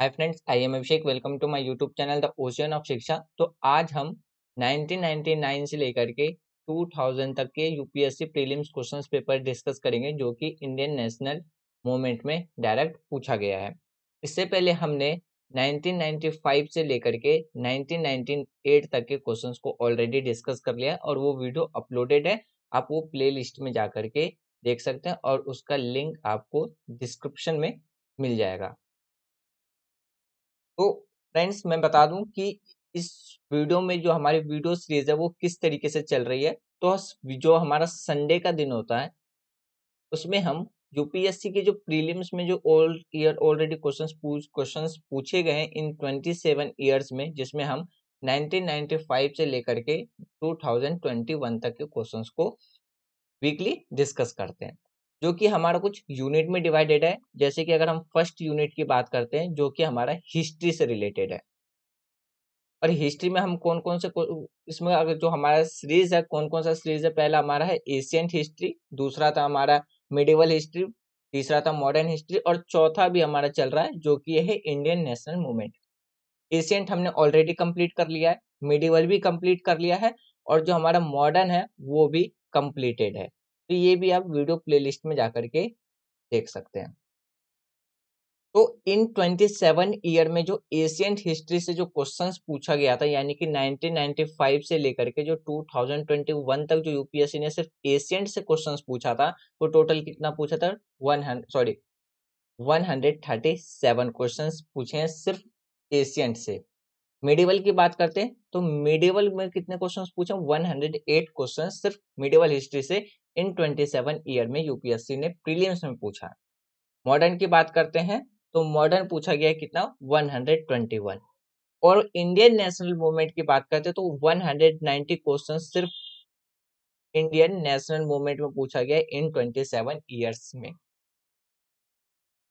Hi friends I am Abhishek welcome to my YouTube channel the ocean of Shiksha तो आज हम 1999 से लेकर के 2000 तक के UPSC prelims questions paper discuss करेंगे जो कि इंडियन नेशनल मोमेंट में डायरेक्ट पूछा गया है इससे पहले हमने 1995 से लेकर के 1998 तक के क्वेश्चन को ऑलरेडी डिस्कस कर लिया और वो वीडियो अपलोडेड है आप वो प्ले में जा करके देख सकते हैं और उसका लिंक आपको डिस्क्रिप्शन में मिल जाएगा तो फ्रेंड्स मैं बता दूं कि इस वीडियो में जो हमारी वीडियो सीरीज है वो किस तरीके से चल रही है तो जो हमारा संडे का दिन होता है उसमें हम यूपीएससी के जो प्रीलिम्स में जो ओल्ड ईयर ऑलरेडी क्वेश्चंस पूछ क्वेश्चंस पूछे गए हैं इन 27 इयर्स में जिसमें हम 1995 से लेकर के 2021 तक के क्वेश्चंस को वीकली डिस्कस करते हैं जो कि हमारा कुछ यूनिट में डिवाइडेड है जैसे कि अगर हम फर्स्ट यूनिट की बात करते हैं जो कि हमारा हिस्ट्री से रिलेटेड है और हिस्ट्री में हम कौन कौन से इसमें अगर जो हमारा सीरीज है कौन कौन सा सीरीज है पहला हमारा है एशियंट हिस्ट्री दूसरा था हमारा मिडिवल हिस्ट्री तीसरा था मॉडर्न हिस्ट्री और चौथा भी हमारा चल रहा है जो कि यह है इंडियन नेशनल मूवमेंट एशियंट हमने ऑलरेडी कंप्लीट कर लिया है मिडिवल भी कंप्लीट कर लिया है और जो हमारा मॉडर्न है वो भी कंप्लीटेड है तो ये भी आप वीडियो प्लेलिस्ट में जाकर के देख सकते हैं तो इन 27 ईयर में जो एशियंट हिस्ट्री से जो क्वेश्चंस पूछा गया था यानी कि 1995 से लेकर के जो 2021 तक जो यूपीएससी ने सिर्फ एशियंट से क्वेश्चंस पूछा था वो टोटल कितना पूछा था वन सॉरी 137 क्वेश्चंस पूछे हैं सिर्फ एशियंट से मेडिवल की बात करते हैं तो मेडिवल में कितने क्वेश्चंस पूछे 108 क्वेश्चन सिर्फ मेडिवल हिस्ट्री से इन 27 ईयर में यूपीएससी ने प्रीलिम्स में पूछा मॉडर्न की बात करते हैं तो मॉडर्न पूछा गया कितना 121 और इंडियन नेशनल मूवमेंट की बात करते हैं तो 190 क्वेश्चन सिर्फ इंडियन नेशनल मूवमेंट में पूछा गया इन 27 इयर्स में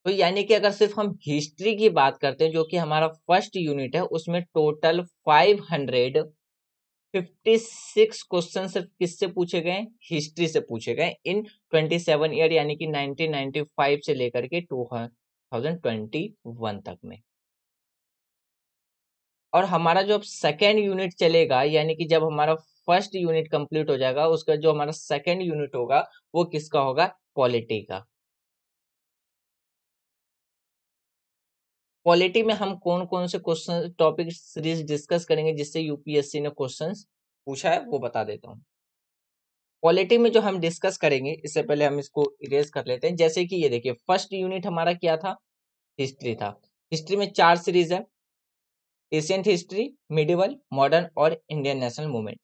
तो यानी कि अगर सिर्फ हम हिस्ट्री की बात करते हैं जो कि हमारा फर्स्ट यूनिट है उसमें टोटल 556 क्वेश्चन सिर्फ किससे पूछे गए हिस्ट्री से पूछे गए इन 27 ईयर यानी कि 1995 से लेकर के 2021 तक में और हमारा जो अब सेकेंड यूनिट चलेगा यानी कि जब हमारा फर्स्ट यूनिट कंप्लीट हो जाएगा उसका जो हमारा सेकेंड यूनिट होगा वो किसका होगा पॉलिटी का पॉलिटी में हम कौन कौन से क्वेश्चन टॉपिक सीरीज डिस्कस करेंगे जिससे यूपीएससी ने क्वेश्चन पूछा है वो बता देता हूँ पॉलिटी में जो हम डिस्कस करेंगे इससे पहले हम इसको इरेज कर लेते हैं जैसे कि ये देखिए फर्स्ट यूनिट हमारा क्या था हिस्ट्री था हिस्ट्री में चार सीरीज है एशियंट हिस्ट्री मिडिवल मॉडर्न और इंडियन नेशनल मूवमेंट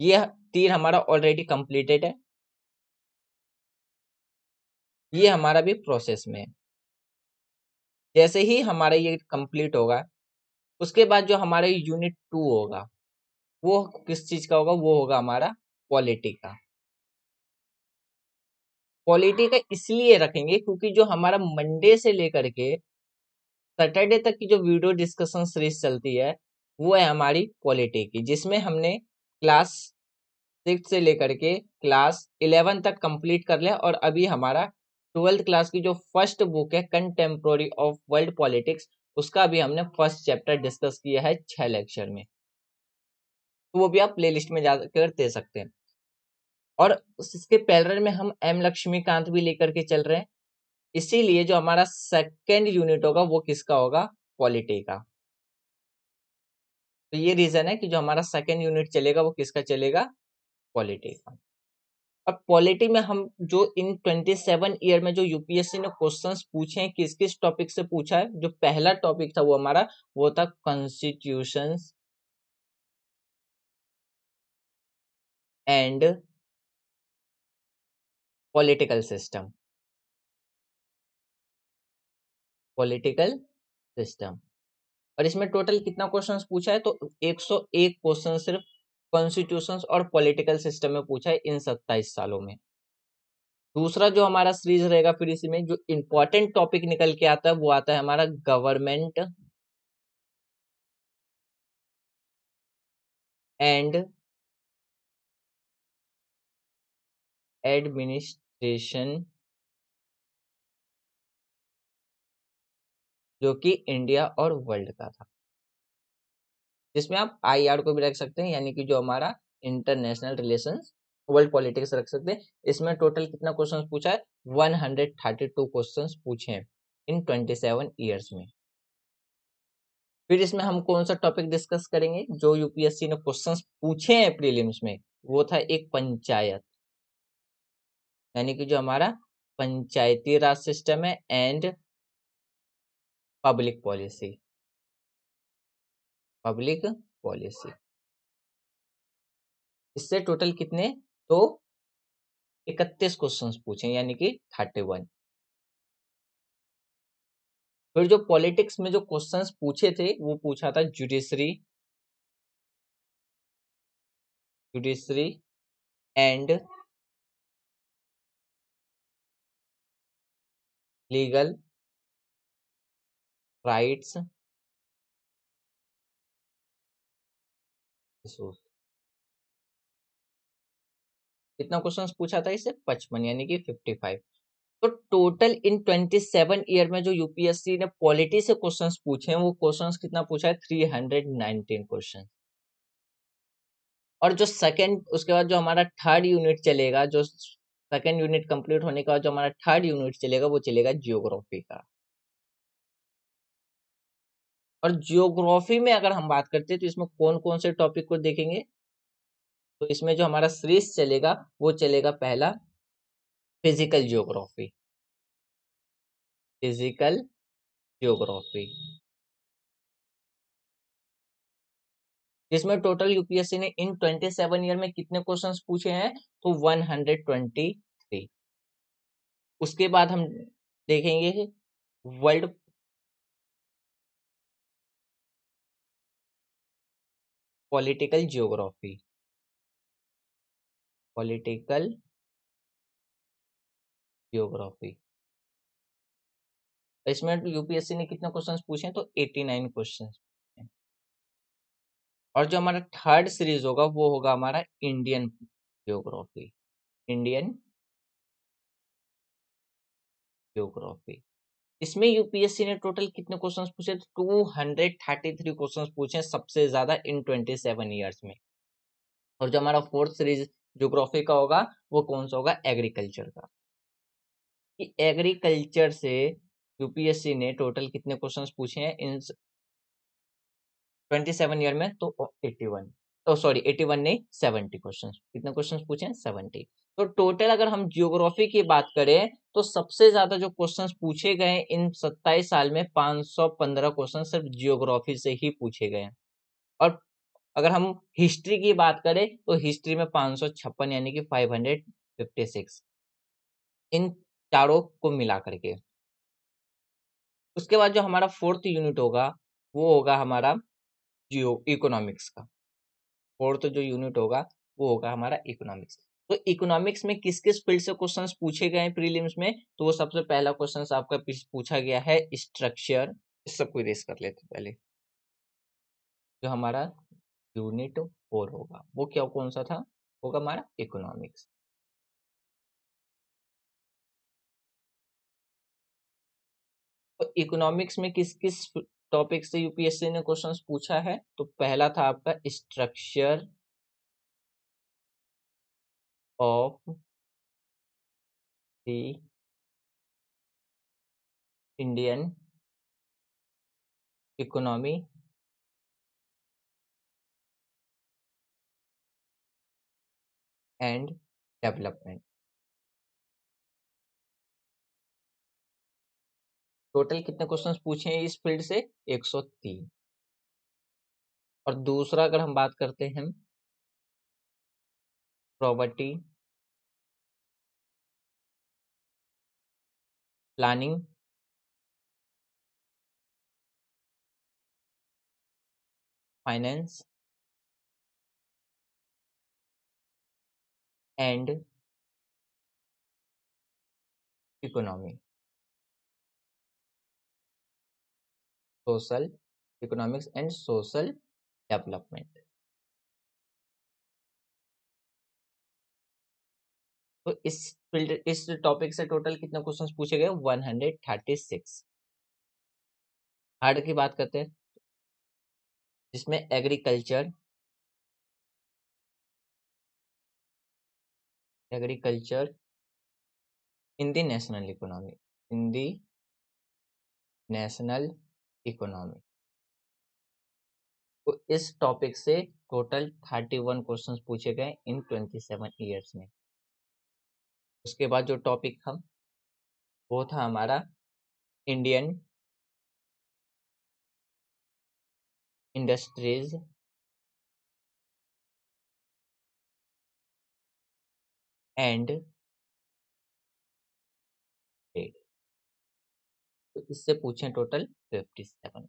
ये तीन हमारा ऑलरेडी कंप्लीटेड है ये हमारा भी प्रोसेस में है जैसे ही हमारा ये कंप्लीट होगा उसके बाद जो हमारा यूनिट टू होगा वो किस चीज का होगा वो होगा हमारा क्वालिटी का क्वालिटी का इसलिए रखेंगे क्योंकि जो हमारा मंडे से लेकर के सैटरडे तक की जो वीडियो डिस्कशन सीरीज चलती है वो है हमारी क्वालिटी की जिसमें हमने क्लास सिक्स से लेकर के क्लास इलेवन तक कंप्लीट कर लिया और अभी हमारा ट्वेल्थ क्लास की जो फर्स्ट बुक है कंटेम्प्रोरी ऑफ वर्ल्ड पॉलिटिक्स उसका भी हमने फर्स्ट चैप्टर डिस्कस किया है छह लेक्चर में तो वो भी आप प्लेलिस्ट में जाकर दे सकते हैं और इसके पैरल में हम एम लक्ष्मीकांत भी लेकर के चल रहे हैं इसीलिए जो हमारा सेकेंड यूनिट होगा वो किसका होगा पॉलिटी का तो ये रीजन है कि जो हमारा सेकेंड यूनिट चलेगा वो किसका चलेगा पॉलिटी का अब क्वालिटी में हम जो इन 27 ईयर में जो यूपीएससी ने क्वेश्चंस पूछे हैं किस किस टॉपिक से पूछा है जो पहला टॉपिक था वो हमारा वो था constitution and political system political system और इसमें टोटल कितना क्वेश्चंस पूछा है तो 101 क्वेश्चन सिर्फ कॉन्स्टिट्यूशन और पॉलिटिकल सिस्टम में पूछा है इन सत्ताईस सालों में दूसरा जो हमारा सीरीज रहेगा फिर इसी में जो इंपॉर्टेंट टॉपिक निकल के आता है वो आता है हमारा गवर्नमेंट एंड एडमिनिस्ट्रेशन जो कि इंडिया और वर्ल्ड का था जिसमें आप आई आर को भी रख सकते हैं यानी कि जो हमारा इंटरनेशनल रिलेशन वर्ल्ड पॉलिटिक्स रख सकते हैं इसमें टोटल कितना क्वेश्चन पूछा है टू क्वेश्चन पूछे हैं इन सेवन ईयर्स में फिर इसमें हम कौन सा टॉपिक डिस्कस करेंगे जो यूपीएससी ने क्वेश्चन पूछे हैं प्रीलिम्स में वो था एक पंचायत यानी कि जो हमारा पंचायती राज सिस्टम है and public policy public policy इससे टोटल कितने तो इकतीस क्वेश्चंस पूछे यानी कि थर्टी वन फिर जो पॉलिटिक्स में जो क्वेश्चंस पूछे थे वो पूछा था judiciary judiciary and legal rights episode कितना क्वेश्चन पूछा था इसे पचपन यानी कि फिफ्टी फाइव तो टोटल इन ट्वेंटी सेवन ईयर में जो यूपीएससी ने पॉलिटी से क्वेश्चंस पूछे हैं वो क्वेश्चंस कितना पूछा है थ्री हंड्रेड नाइनटीन क्वेश्चन और जो सेकंड उसके बाद जो हमारा थर्ड यूनिट चलेगा जो सेकंड यूनिट कंप्लीट होने के बाद जो हमारा थर्ड यूनिट चलेगा वो चलेगा जियोग्राफी का और जियोग्राफी में अगर हम बात करते हैं तो इसमें कौन कौन से टॉपिक को देखेंगे तो इसमें जो हमारा सीरीज चलेगा वो चलेगा पहला फिजिकल जियोग्राफी फिजिकल जियोग्राफी जिसमें टोटल यूपीएससी ने इन 27 ईयर में कितने क्वेश्चंस पूछे हैं तो 123 उसके बाद हम देखेंगे world political geography political geography इसमें यूपीएससी ने कितने क्वेश्चंस पूछे तो 89 क्वेश्चंस और जो हमारा थर्ड सीरीज होगा वो होगा हमारा इंडियन जियोग्राफी इंडियन जियोग्राफी इसमें यूपीएससी ने टोटल कितने क्वेश्चन पूछे two hundred thirty three question पूछे सबसे ज्यादा इन ट्वेंटी सेवन ईयर्स में और जो हमारा फोर्थ सीरीज जोग्राफी का होगा वो कौन सा होगा एग्रीकल्चर का कि एग्रीकल्चर से यूपीएससी ने टोटल कितने क्वेश्चन पूछे हैं इन ट्वेंटी सेवन ईयर में तो एट्टी वन तो सॉरी एटी वन नहीं सेवेंटी क्वेश्चन कितने क्वेश्चन पूछे हैं सेवेंटी तो टोटल अगर हम जियोग्राफी की बात करें तो सबसे ज्यादा जो क्वेश्चंस पूछे गए इन सत्ताईस साल में 515 क्वेश्चन सिर्फ जियोग्राफी से ही पूछे गए और अगर हम हिस्ट्री की बात करें तो हिस्ट्री में पाँच यानी कि 556 इन चारों को मिला करके उसके बाद जो हमारा फोर्थ यूनिट होगा वो होगा हमारा जियो इकोनॉमिक्स का फोर्थ तो जो यूनिट होगा वो होगा हमारा इकोनॉमिक्स तो इकोनॉमिक्स में किस किस फील्ड से क्वेश्चन पूछे गए हैं प्रीलिम्स में तो वो सबसे पहला क्वेश्चन आपका पूछा गया है स्ट्रक्चर सबको रेस कर लेते पहले जो हमारा यूनिट फोर होगा वो क्या कौन सा था होगा हमारा इकोनॉमिक्स तो इकोनॉमिक्स में किस किस टॉपिक से यूपीएससी ने क्वेश्चन पूछा है तो पहला था आपका structure of the Indian economy and development total कितने क्वेश्चन पूछे हैं इस फील्ड से 103 और दूसरा अगर हम बात करते हैं property planning finance and economy social economics and social development तो इस फिल्ड इस टॉपिक से टोटल कितने क्वेश्चंस पूछे गए 136 हार्ड की बात करते हैं जिसमें agriculture agriculture in the national economy the national economy तो इस टॉपिक से टोटल थर्टी वन क्वेश्चन पूछे गए इन ट्वेंटी सेवन ईयर्स में उसके बाद जो टॉपिक था वो था हमारा इंडियन इंडस्ट्रीज एंड तो इससे पूछें टोटल 57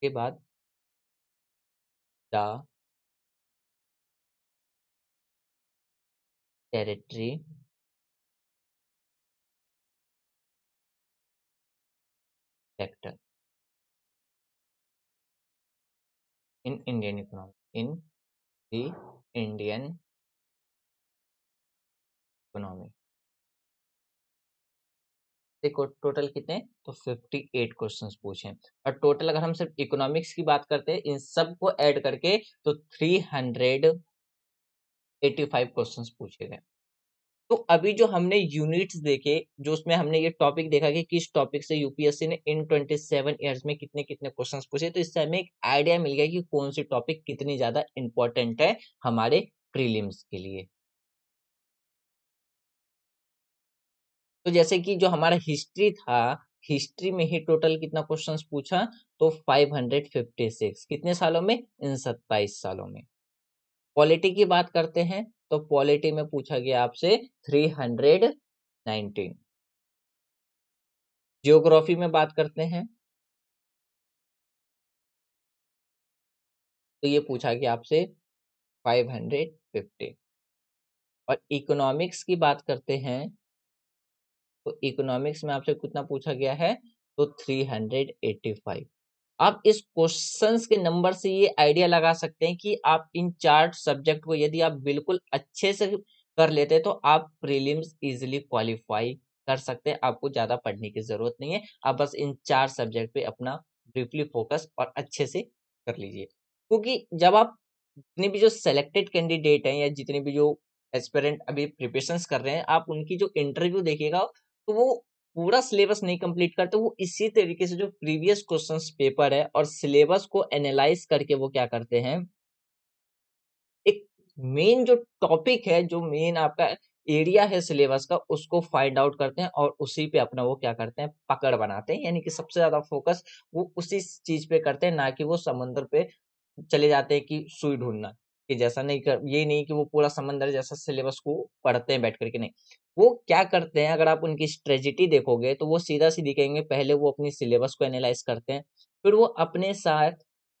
के बाद the territory sector in Indian economy in the Indian economy देखो टोटल कितने तो 58 क्वेश्चंस पूछे और टोटल अगर हम सिर्फ इकोनॉमिक्स की बात करते हैं इन सब को ऐड करके तो 385 क्वेश्चंस पूछे गए तो अभी जो हमने यूनिट्स देखे जो उसमें हमने ये टॉपिक देखा कि किस टॉपिक से यूपीएससी ने इन 27 ईयर्स में कितने कितने क्वेश्चंस पूछे तो इससे हमें एक आइडिया मिल गया कि कौन सी टॉपिक कितनी ज्यादा इंपॉर्टेंट है हमारे प्रीलिम्स के लिए तो जैसे कि जो हमारा हिस्ट्री था हिस्ट्री में ही टोटल कितना क्वेश्चंस पूछा तो 556 कितने सालों में इन सत्ताईस सालों में पॉलिटी की बात करते हैं तो पॉलिटी में पूछा गया आपसे 319 जियोग्राफी में बात करते हैं तो ये पूछा गया आपसे 550 और इकोनॉमिक्स की बात करते हैं तो इकोनॉमिक्स में आपसे कितना पूछा गया है तो 385 आप इस क्वेश्चन के नंबर से ये आइडिया लगा सकते हैं कि आप इन चार सब्जेक्ट को यदि आप बिल्कुल अच्छे से कर लेते तो आप प्रीलिम्स इजिली क्वालिफाई कर सकते हैं आपको ज़्यादा पढ़ने की ज़रूरत नहीं है आप बस इन चार सब्जेक्ट पे अपना ब्रीफली फोकस और अच्छे से कर लीजिए क्योंकि जब आप जितने भी जो सेलेक्टेड कैंडिडेट हैं या जितने भी जो एस्पेरेंट अभी प्रिपरेशन कर रहे हैं आप उनकी जो इंटरव्यू देखिएगा तो वो पूरा सिलेबस नहीं कंप्लीट करते तो वो इसी तरीके से जो प्रीवियस क्वेश्चन पेपर है और सिलेबस को एनालाइज करके वो क्या करते हैं एक मेन जो टॉपिक है जो मेन आपका एरिया है सिलेबस का उसको फाइंड आउट करते हैं और उसी पे अपना वो क्या करते हैं पकड़ बनाते हैं यानी कि सबसे ज्यादा फोकस वो उसी चीज पे करते हैं ना कि वो समंदर पे चले जाते हैं कि सुई ढूंढना कि जैसा नहीं कर ये नहीं कि वो पूरा समंदर जैसा सिलेबस को पढ़ते हैं बैठ करके नहीं वो क्या करते हैं अगर आप उनकी स्ट्रेजिटी देखोगे तो वो सीधा सीधी कहेंगे पहले वो अपनी सिलेबस को एनालाइज करते हैं फिर वो अपने साथ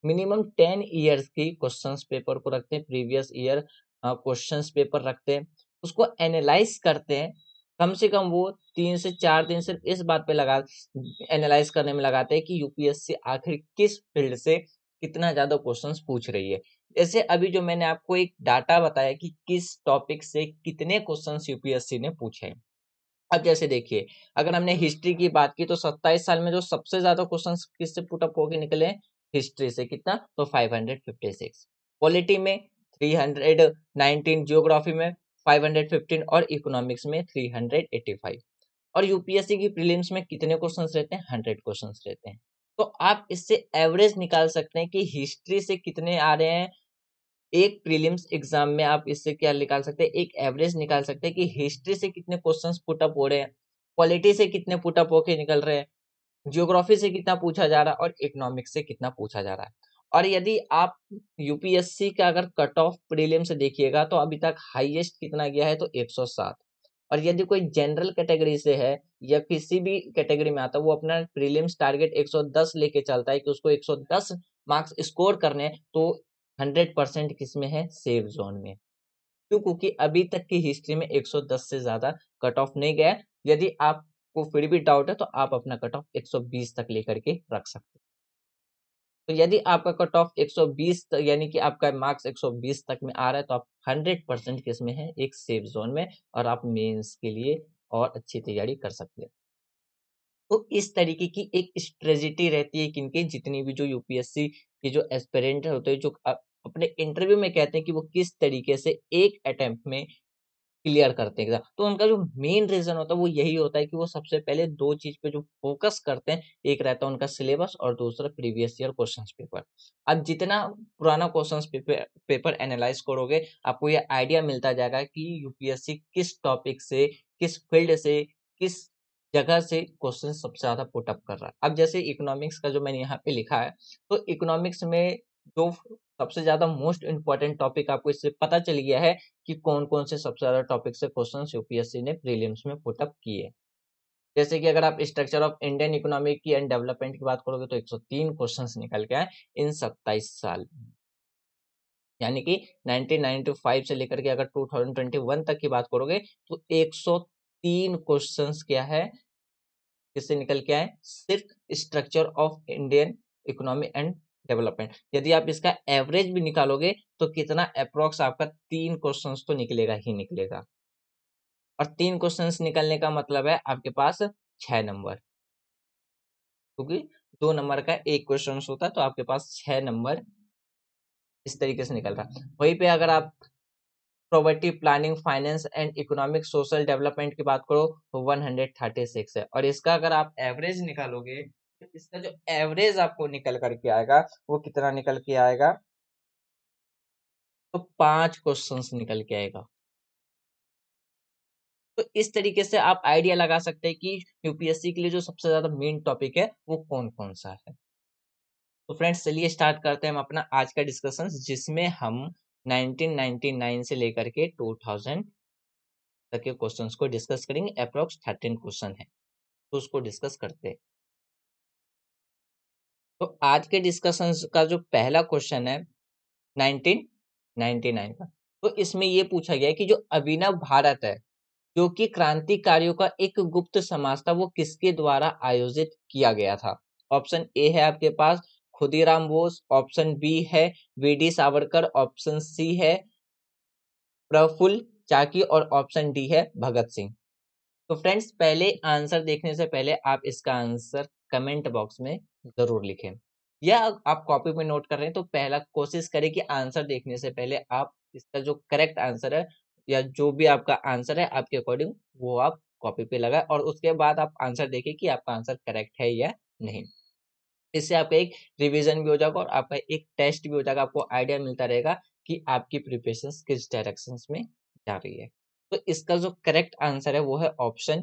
मिनिमम टेन ईयर्स की क्वेश्चंस पेपर को रखते हैं प्रीवियस ईयर क्वेश्चंस पेपर रखते हैं उसको एनालाइज करते हैं कम से कम वो तीन से चार दिन सिर्फ इस बात पे लगा एनालाइज करने में लगाते हैं कि यूपीएससी आखिर किस फील्ड से कितना ज़्यादा क्वेश्चंस पूछ रही है जैसे अभी जो मैंने आपको एक डाटा बताया कि किस टॉपिक से कितने क्वेश्चंस यूपीएससी ने पूछे अब जैसे देखिए अगर हमने हिस्ट्री की बात की तो सत्ताईस साल में जो सबसे ज्यादा क्वेश्चन किससे पुटअप होके निकले हिस्ट्री से कितना तो five hundred fifty six polity में थ्री हंड्रेड नाइनटीन जियोग्राफी में फाइव हंड्रेड फिफ्टीन और इकोनॉमिक्स में थ्री हंड्रेड फाइव और यूपीएससी की प्रीलिम्स में कितने क्वेश्चंस रहते हैं हंड्रेड क्वेश्चंस रहते हैं तो आप इससे एवरेज निकाल सकते हैं कि हिस्ट्री से कितने आ रहे हैं एक प्रीलिम्स एग्जाम में आप इससे क्या निकाल सकते हैं एक एवरेज निकाल सकते हैं कि हिस्ट्री से कितने क्वेश्चन पुटअप हो रहे हैं क्वालिटी से कितने पुटअप होके निकल रहे हैं जियोग्राफी से कितना पूछा जा रहा है और इकोनॉमिक्स से कितना पूछा जा रहा है और यदि आप यूपीएससी का अगर कट ऑफ प्रीलिम्स देखिएगा तो अभी तक हाईएस्ट कितना गया है तो 107 और यदि कोई जनरल कैटेगरी से है या किसी भी कैटेगरी में आता है वो अपना प्रीलिम्स टारगेट 110 लेके चलता है कि उसको 110 मार्क्स स्कोर करने तो 100 परसेंट किस में है सेफ जोन में क्यों क्योंकि अभी तक की हिस्ट्री में 110 से ज़्यादा कट ऑफ नहीं गया यदि आपको फिर भी डाउट है तो आप अपना कट ऑफ 120 तक लेकर के रख सकते तो यदि आपका कट ऑफ 120 तक यानी कि आपका मार्क्स 120 तक में आ रहा है तो आप 100 परसेंट किस में है एक सेफ जोन में और आप मेंस के लिए और अच्छी तैयारी कर सकते हैं तो इस तरीके की एक स्ट्रेजिटी रहती है किनके जितनी भी जो यूपीएससी के जो एस्पेरेंट होते हैं जो अपने इंटरव्यू में कहते हैं कि वो किस तरीके से एक अटेम्प्ट में क्लियर करते हैं तो उनका जो मेन रीजन होता है वो यही होता है कि वो सबसे पहले दो चीज पे जो फोकस करते हैं एक रहता है उनका सिलेबस और दूसरा प्रीवियस ईयर क्वेश्चन पेपर अब जितना पुराना क्वेश्चन पेपर पेपर एनालाइज करोगे आपको ये आइडिया मिलता जाएगा कि यूपीएससी किस टॉपिक से किस फील्ड से किस जगह से क्वेश्चन सबसे ज्यादा पुटअप कर रहा है अब जैसे इकोनॉमिक्स का जो मैंने यहाँ पे लिखा है तो इकोनॉमिक्स में जो सबसे ज्यादा मोस्ट इंपॉर्टेंट टॉपिक आपको इससे पता चल गया है कि कौन कौन से सबसे ज्यादा टॉपिक से क्वेश्चन यूपीएससी ने प्रीलिम्स में पुटअप किए जैसे कि अगर आप स्ट्रक्चर ऑफ इंडियन इकोनॉमी की एंड डेवलपमेंट की बात करोगे तो 103 क्वेश्चंस निकल के आए इन 27 साल यानी कि 1995 से लेकर के अगर 2021 तक की बात करोगे तो 103 क्वेश्चंस क्या है किससे निकल के आए सिर्फ structure of Indian economy and development यदि आप इसका एवरेज भी निकालोगे तो कितना अप्रोक्स आपका तीन क्वेश्चन तो निकलेगा ही निकलेगा और तीन क्वेश्चन निकलने का मतलब है आपके पास छः नंबर क्योंकि दो नंबर का एक क्वेश्चन होता तो आपके पास छः नंबर इस तरीके से निकलता वहीं पे अगर आप property planning finance and economic social development की बात करो तो सिक्स है और इसका अगर आप एवरेज निकालोगे तो इसका जो एवरेज आपको निकल करके आएगा वो कितना निकल के आएगा तो पांच क्वेश्चंस निकल के आएगा तो इस तरीके से आप आइडिया लगा सकते हैं कि यूपीएससी के लिए जो सबसे ज्यादा मेन टॉपिक है वो कौन कौन सा है तो फ्रेंड्स चलिए स्टार्ट करते हैं हम अपना आज का डिस्कशन जिसमें हम 1999 से लेकर के 2000 तक के क्वेश्चंस को डिस्कस करेंगे अप्रोक्स 13 क्वेश्चन है तो उसको डिस्कस करते हैं तो आज के डिस्कशन का जो पहला क्वेश्चन है 1999 का तो इसमें ये पूछा गया है कि जो अभिनव भारत है जो कि क्रांतिकारियों का एक गुप्त समाज था वो किसके द्वारा आयोजित किया गया था ऑप्शन ए है आपके पास खुदीराम बोस ऑप्शन बी है V D Savarkar option C है प्रफुल्ल चाकी और ऑप्शन डी है भगत सिंह तो फ्रेंड्स पहले आंसर देखने से पहले आप इसका आंसर कमेंट बॉक्स में जरूर लिखें या आप कॉपी में नोट कर रहे हैं तो पहला कोशिश करें कि आंसर देखने से पहले आप इसका जो करेक्ट आंसर है या जो भी आपका आंसर है आपके अकॉर्डिंग वो आप कॉपी पे लगाए और उसके बाद आप आंसर देखें कि आपका आंसर करेक्ट है या नहीं इससे आपका एक रिवीजन भी हो जाएगा और आपका एक टेस्ट भी हो जाएगा आपको आइडिया मिलता रहेगा कि आपकी प्रिपरेशन किस डायरेक्शन में जा रही है तो इसका जो करेक्ट आंसर है वो है ऑप्शन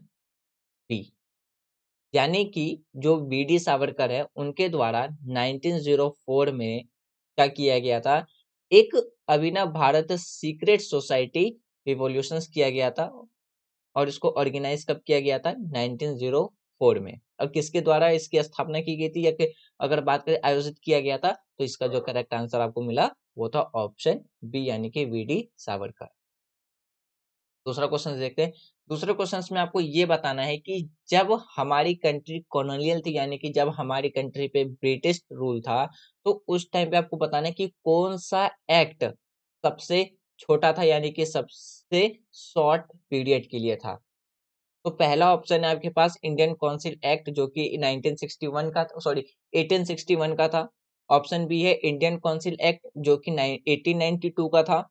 बी यानी कि जो बी डी सावरकर है उनके द्वारा 1904 में क्या किया गया था एक Abhinav Bharat secret society revolution किया गया था और इसको ऑर्गेनाइज कब किया गया था 1904 में अब किसके द्वारा इसकी स्थापना की गई थी या कि अगर बात करें आयोजित किया गया था तो इसका जो करेक्ट आंसर आपको मिला वो था ऑप्शन बी यानी कि वी डी सावरकर दूसरा क्वेश्चन देखते हैं दूसरे क्वेश्चन में आपको ये बताना है कि जब हमारी कंट्री कॉलोनियल थी यानी कि जब हमारी कंट्री पे ब्रिटिश रूल था तो उस टाइम पे आपको बताना है कि कौन सा एक्ट सबसे छोटा था यानी कि सबसे शॉर्ट पीरियड के लिए था तो पहला ऑप्शन है आपके पास इंडियन काउंसिल एक्ट जो कि 1961 का सॉरी 1861 का था ऑप्शन बी है इंडियन काउंसिल एक्ट जो कि 1892 का था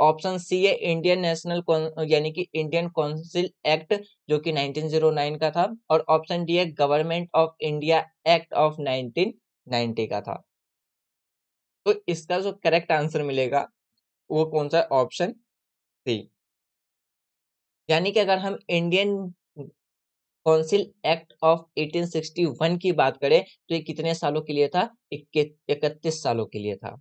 ऑप्शन सी है इंडियन नेशनल यानी कि इंडियन काउंसिल एक्ट जो कि 1909 का था और ऑप्शन डी है government of India act of 1990 का था तो इसका जो करेक्ट आंसर मिलेगा वो कौन सा ऑप्शन सी यानी कि अगर हम इंडियन काउंसिल एक्ट ऑफ 1861 की बात करें तो ये कितने सालों के लिए था इक्कीस इकतीस सालों के लिए था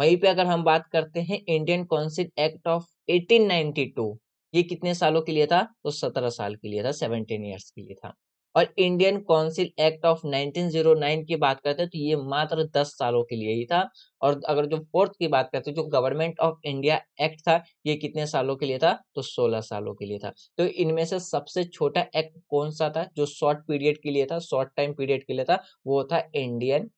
वहीं पे अगर हम बात करते हैं इंडियन काउंसिल एक्ट ऑफ 1892 ये कितने सालों के लिए था तो 17 साल के लिए था 17 इयर्स के लिए था और इंडियन काउंसिल एक्ट ऑफ 1909 की बात करते हैं तो ये मात्र 10 सालों के लिए ही था और अगर जो फोर्थ की बात करते हैं जो गवर्नमेंट ऑफ इंडिया एक्ट था ये कितने सालों के लिए था तो 16 सालों के लिए था तो इनमें से सबसे छोटा एक्ट कौन सा था जो शॉर्ट पीरियड के लिए था शॉर्ट टाइम पीरियड के लिए था वो था इंडियन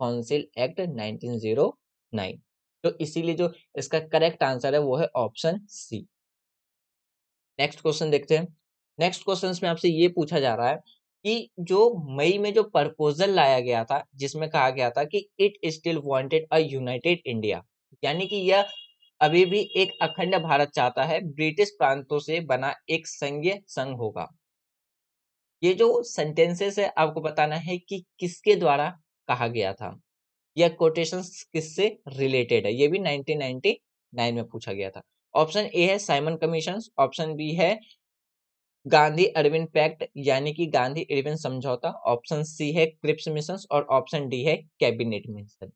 काउंसिल एक्ट नाइनटीन तो इसीलिए जो इसका करेक्ट आंसर है वो है ऑप्शन सी नेक्स्ट क्वेश्चन देखते हैं नेक्स्ट क्वेश्चन में आपसे ये पूछा जा रहा है कि जो मई में जो प्रपोजल लाया गया था जिसमें कहा गया था कि it still wanted a united India यानी कि यह अभी भी एक अखंड भारत चाहता है ब्रिटिश प्रांतों से बना एक संघीय संघ होगा ये जो सेंटेंसेस है आपको बताना है कि किसके द्वारा कहा गया था यह कोटेशन किससे रिलेटेड है ये भी 1999 में पूछा गया था ऑप्शन ए है साइमन कमीशन ऑप्शन बी है गांधी अरविंद पैक्ट यानी कि गांधी अरविंद समझौता ऑप्शन सी है क्रिप्स मिशन और ऑप्शन डी है कैबिनेट मिशन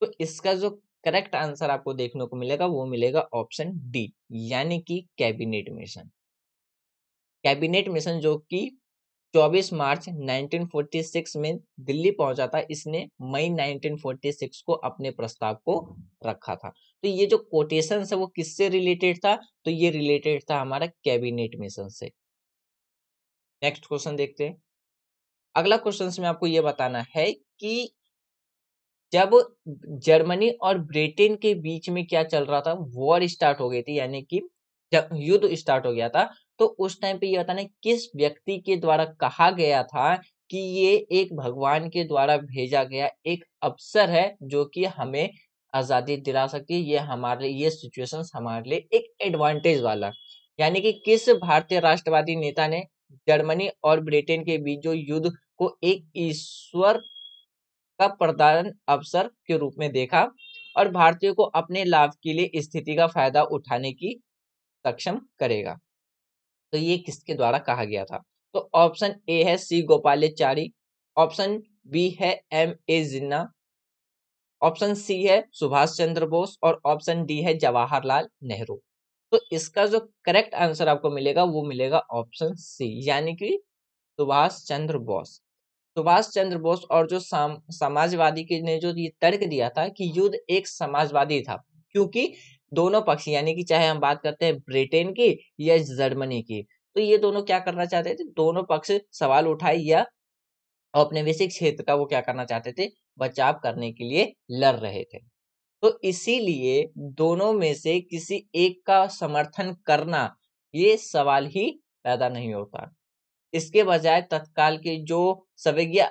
तो इसका जो करेक्ट आंसर आपको देखने को मिलेगा वो मिलेगा ऑप्शन डी यानी कि कैबिनेट मिशन कैबिनेट मिशन जो कि 24 मार्च 1946 में दिल्ली पहुंचा था इसने मई 1946 को अपने प्रस्ताव को रखा था तो ये जो कोटेशन है वो किससे रिलेटेड था तो ये रिलेटेड था हमारा कैबिनेट मिशन से नेक्स्ट क्वेश्चन देखते हैं अगला क्वेश्चन में आपको ये बताना है कि जब जर्मनी और ब्रिटेन के बीच में क्या चल रहा था वॉर स्टार्ट हो गई थी यानी कि युद्ध स्टार्ट हो गया था तो उस टाइम पे ये बताना किस व्यक्ति के द्वारा कहा गया था कि ये एक भगवान के द्वारा भेजा गया एक अवसर है जो कि हमें आज़ादी दिला है ये हमारे लिए ये सिचुएशन हमारे लिए एक एडवांटेज वाला यानी कि किस भारतीय राष्ट्रवादी नेता ने जर्मनी और ब्रिटेन के बीच जो युद्ध को एक ईश्वर का प्रदान अवसर के रूप में देखा और भारतीयों को अपने लाभ के लिए स्थिति का फायदा उठाने की सक्षम करेगा तो ये किसके द्वारा कहा गया था तो ऑप्शन ए है सी गोपालचारी ऑप्शन बी है M A Jinnah option C है सुभाष चंद्र बोस और ऑप्शन डी है जवाहरलाल नेहरू तो इसका जो करेक्ट आंसर आपको मिलेगा वो मिलेगा ऑप्शन सी यानी कि सुभाष चंद्र बोस सुभाष चंद्र बोस और जो साम, समाजवादी के ने जो ये तर्क दिया था कि युद्ध एक समाजवादी था क्योंकि दोनों पक्ष यानी कि चाहे हम बात करते हैं ब्रिटेन की या जर्मनी की तो ये दोनों क्या करना चाहते थे दोनों पक्ष सवाल उठाए या अपने विशेष क्षेत्र का वो क्या करना चाहते थे बचाव करने के लिए लड़ रहे थे तो इसीलिए दोनों में से किसी एक का समर्थन करना ये सवाल ही पैदा नहीं होता इसके बजाय तत्काल के जो सविज्ञ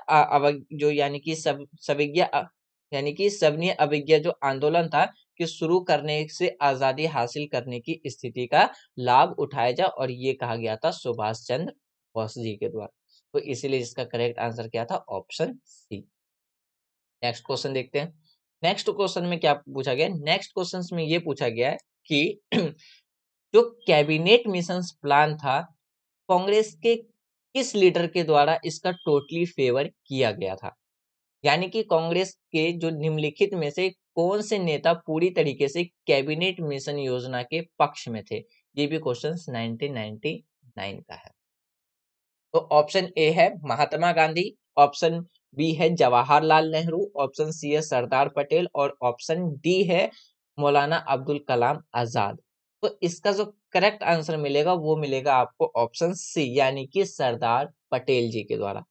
जो यानी कि सब सविज्ञ यानी कि सवनीय अविज्ञा जो आंदोलन था कि शुरू करने से आजादी हासिल करने की स्थिति का लाभ उठाया जाए और ये कहा गया था सुभाष चंद्र बोस जी के द्वारा तो इसीलिए इसका करेक्ट आंसर क्या था ऑप्शन सी नेक्स्ट क्वेश्चन देखते हैं नेक्स्ट क्वेश्चन में क्या पूछा गया नेक्स्ट क्वेश्चन में ये पूछा गया है कि जो कैबिनेट मिशन प्लान था कांग्रेस के किस लीडर के द्वारा इसका टोटली फेवर किया गया था यानी कि कांग्रेस के जो निम्नलिखित में से कौन से नेता पूरी तरीके से कैबिनेट मिशन योजना के पक्ष में थे ये भी क्वेश्चन 1999 का है तो ऑप्शन ए है महात्मा गांधी ऑप्शन बी है जवाहरलाल नेहरू ऑप्शन सी है सरदार पटेल और ऑप्शन डी है मौलाना अब्दुल कलाम आजाद तो इसका जो करेक्ट आंसर मिलेगा वो मिलेगा आपको ऑप्शन सी यानी कि सरदार पटेल जी के द्वारा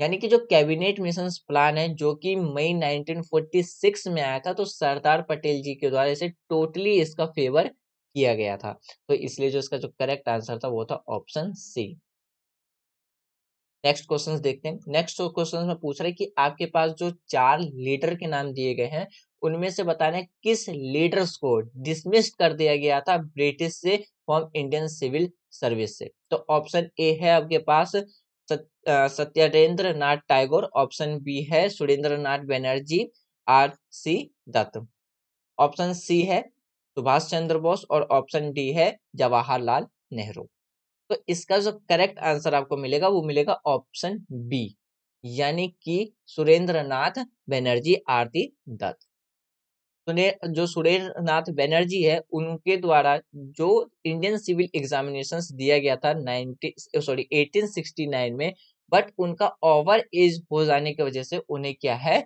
यानी कि जो कैबिनेट मिशन प्लान है जो कि मई 1946 में आया था तो सरदार पटेल जी के द्वारा इसे टोटली इसका फेवर किया गया था तो इसलिए जो इसका जो करेक्ट आंसर था वो था ऑप्शन सी नेक्स्ट क्वेश्चंस देखते हैं नेक्स्ट क्वेश्चन में पूछ रहे कि आपके पास जो चार लीडर के नाम दिए गए हैं उनमें से बताने किस लीडर्स को डिसमिस कर दिया गया था ब्रिटिश से फ्रॉम इंडियन सिविल सर्विस से तो ऑप्शन ए है आपके पास सत्येंद्र नाथ टैगोर ऑप्शन बी है Surendra Nath Banerjee R C Dutt option C है सुभाष चंद्र बोस और ऑप्शन डी है जवाहरलाल नेहरू तो इसका जो करेक्ट आंसर आपको मिलेगा वो मिलेगा ऑप्शन बी यानी कि सुरेंद्र नाथ बनर्जी आरती दत्त जो सुरेंद्र नाथ बैनर्जी है उनके द्वारा जो इंडियन सिविल एग्जामिनेशन दिया गया था नाइनटीन सॉरी 1869 में बट उनका ओवर एज हो जाने की वजह से उन्हें क्या है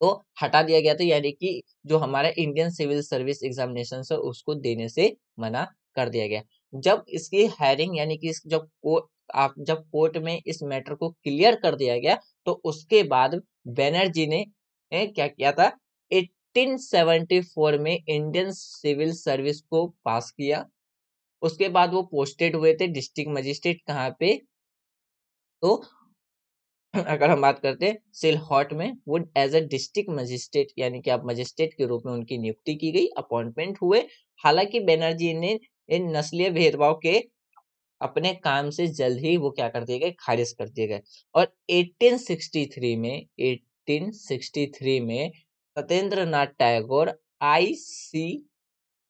तो हटा दिया गया था यानी कि जो हमारा इंडियन सिविल सर्विस एग्जामिनेशन है उसको देने से मना कर दिया गया जब इसकी हायरिंग यानी कि जब कोर्ट आप जब कोर्ट में इस मैटर को क्लियर कर दिया गया तो उसके बाद बैनर्जी ने क्या किया था 1874 में इंडियन सिविल सर्विस को पास किया उसके बाद वो पोस्टेड हुए थे डिस्ट्रिक्ट मजिस्ट्रेट कहाँ पे तो अगर हम बात करते हैं सिलहॉट में वो एज अ डिस्ट्रिक्ट मजिस्ट्रेट यानी कि आप मजिस्ट्रेट के रूप में उनकी नियुक्ति की गई अपॉइंटमेंट हुए हालांकि बैनर्जी ने इन नस्लीय भेदभाव के अपने काम से जल्द ही वो क्या कर दिए गए खारिज कर दिए गए और 1863 में 1863 में सत्येंद्र नाथ टैगोर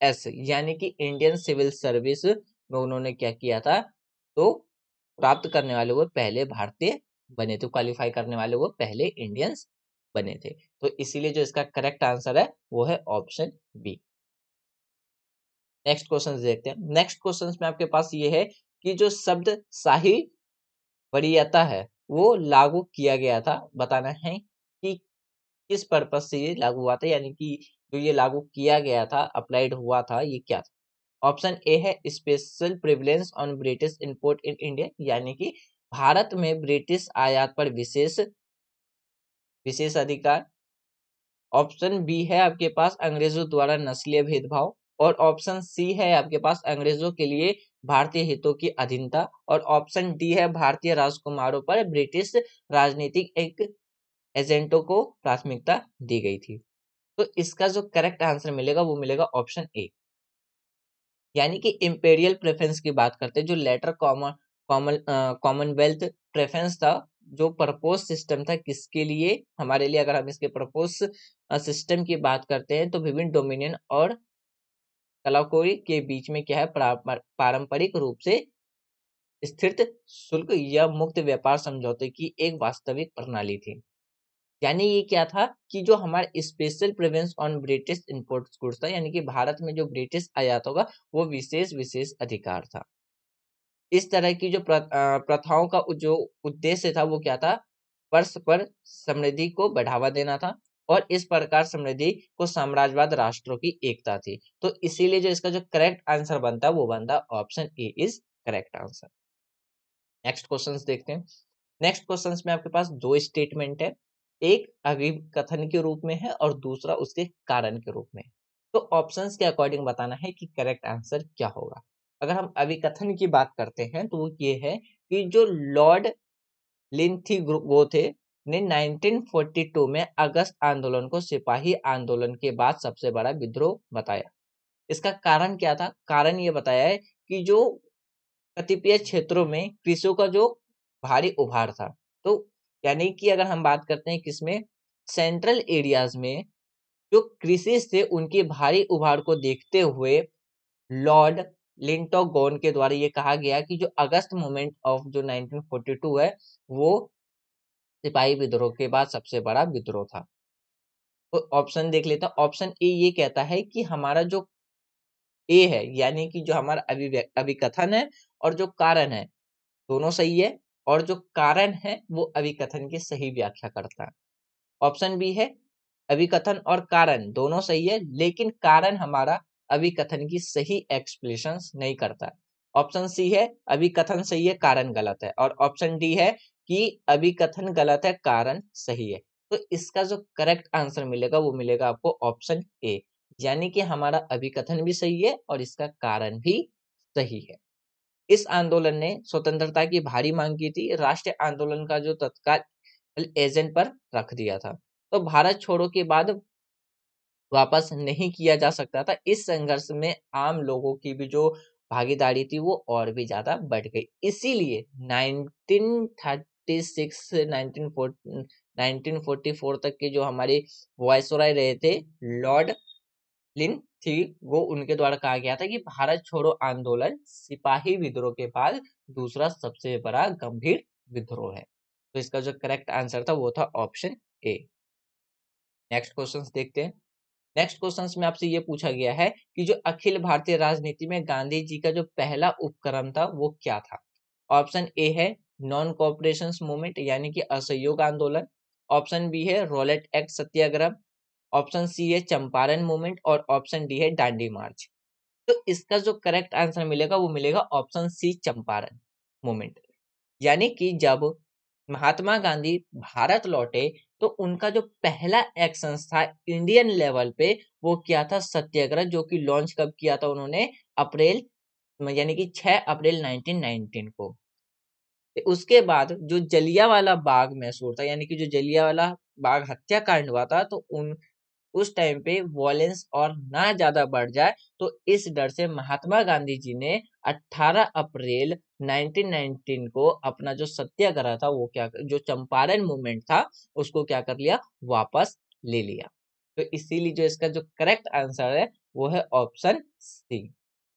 एस यानी कि इंडियन सिविल सर्विस में उन्होंने क्या किया था तो प्राप्त करने वाले वो पहले भारतीय बने थे क्वालिफाई करने वाले वो पहले इंडियंस बने थे तो इसीलिए जो इसका करेक्ट आंसर है वो है ऑप्शन बी नेक्स्ट क्वेश्चन देखते हैं नेक्स्ट क्वेश्चन में आपके पास ये है कि जो शब्द शाही वरीयता है वो लागू किया गया था बताना है किस पर्पज से ये लागू हुआ था यानी कि जो ये लागू किया गया था अप्लाइड हुआ था ये क्या था ऑप्शन ए है special preference on British import in India यानी कि भारत में ब्रिटिश आयात पर विशेष विशेष अधिकार ऑप्शन बी है आपके पास अंग्रेजों द्वारा नस्लीय भेदभाव और ऑप्शन सी है आपके पास अंग्रेजों के लिए भारतीय हितों की अधीनता और ऑप्शन डी है भारतीय राजकुमारों पर ब्रिटिश राजनीतिक एक एजेंटों को प्राथमिकता दी गई थी तो इसका जो करेक्ट आंसर मिलेगा वो मिलेगा ऑप्शन ए यानी कि इम्पेरियल प्रेफरेंस की बात करते हैं जो later common common commonwealth preference था जो प्रपोज सिस्टम था किसके लिए हमारे लिए अगर हम इसके प्रपोज सिस्टम की बात करते हैं तो विभिन्न डोमिनियन और कलाकोरी के बीच में क्या है पारंपरिक रूप से स्थित शुल्क या मुक्त व्यापार समझौते की एक वास्तविक प्रणाली थी यानी ये क्या था कि जो हमारे special preference on British import goods था यानी कि भारत में जो ब्रिटिश आयात होगा वो विशेष विशेष अधिकार था इस तरह की जो प्रथाओं का जो उद्देश्य था वो क्या था परस्पर समृद्धि को बढ़ावा देना था और इस प्रकार समृद्धि को साम्राज्यवाद राष्ट्रों की एकता थी तो इसीलिए जो इसका जो करेक्ट आंसर बनता वो बनता option A is correct answer next question देखते हैं नेक्स्ट क्वेश्चन में आपके पास दो स्टेटमेंट है एक अग्रिम कथन के रूप में है और दूसरा उसके कारण के रूप में तो ऑप्शंस के अकॉर्डिंग बताना है कि करेक्ट आंसर क्या होगा अगर हम अभिकथन की बात करते हैं तो वो ये है कि जो लॉर्ड लिंथी वो थे ने 1942 में अगस्त आंदोलन को सिपाही आंदोलन के बाद सबसे बड़ा विद्रोह बताया इसका कारण क्या था कारण ये बताया है कि जो कतिपय क्षेत्रों में कृषि का जो भारी उभार था तो यानी कि अगर हम बात करते हैं किसमें सेंट्रल एरियाज में जो कृषि से उनकी भारी उभार को देखते हुए लॉर्ड लिंटोगोन के द्वारा ये कहा गया कि जो अगस्त मोमेंट ऑफ जो 1942 है वो सिपाही विद्रोह के बाद सबसे बड़ा विद्रोह था तो ऑप्शन देख लेते हैं ऑप्शन ए ये कहता है कि हमारा जो ए है यानी कि जो हमारा अभिव्यक्त अभिकथन है और जो कारण है दोनों सही है और जो कारण है वो अभिकथन की सही व्याख्या करता है ऑप्शन बी है अभिकथन और कारण दोनों सही है लेकिन कारण हमारा अभिकथन की सही एक्सप्लेन नहीं करता ऑप्शन सी है अभिकथन सही है कारण गलत है और ऑप्शन डी है कि अभिकथन गलत है कारण सही है तो इसका जो करेक्ट आंसर मिलेगा वो मिलेगा आपको ऑप्शन ए यानी कि हमारा अभिकथन भी सही है और इसका कारण भी सही है इस आंदोलन ने स्वतंत्रता की भारी मांग की थी राष्ट्रीय आंदोलन का जो तत्काल एजेंट पर रख दिया था तो भारत छोड़ो के बाद वापस नहीं किया जा सकता था इस संघर्ष में आम लोगों की भी जो भागीदारी थी वो और भी ज्यादा बढ़ गई इसीलिए 1936 1940 1944 तक के जो हमारे वॉयसराय रहे थे लॉर्ड लिन थी वो उनके द्वारा कहा गया था कि भारत छोड़ो आंदोलन सिपाही विद्रोह के बाद दूसरा सबसे बड़ा गंभीर विद्रोह है तो इसका जो करेक्ट आंसर था वो था ऑप्शन ए नेक्स्ट क्वेश्चन देखते हैं नेक्स्ट क्वेश्चन में आपसे ये पूछा गया है कि जो अखिल भारतीय राजनीति में गांधी जी का जो पहला उपक्रम था वो क्या था ऑप्शन ए है नॉन कॉपरेशन मूवमेंट यानी कि असहयोग आंदोलन ऑप्शन बी है Rowlatt act Satyagraha option C है चंपारण मूवमेंट और ऑप्शन डी है दांडी मार्च तो इसका जो करेक्ट आंसर मिलेगा वो मिलेगा ऑप्शन सी चंपारण मूवमेंट यानी कि जब महात्मा गांधी भारत लौटे तो उनका जो पहला एक्शन था इंडियन लेवल पे वो किया था सत्याग्रह जो कि लॉन्च कब किया था उन्होंने अप्रैल यानी कि 6 अप्रैल 1919 को तो उसके बाद जो जलिया वाला बाग मैसूर था यानी कि जो जलिया वाला बाग हत्याकांड हुआ था तो उन उस टाइम पे वॉयलेंस और ना ज्यादा बढ़ जाए तो इस डर से महात्मा गांधी जी ने 18 अप्रैल 1919 को अपना जो सत्याग्रह था वो क्या जो चंपारण मूवमेंट था उसको क्या कर लिया वापस ले लिया तो इसीलिए जो इसका जो करेक्ट आंसर है वो है ऑप्शन सी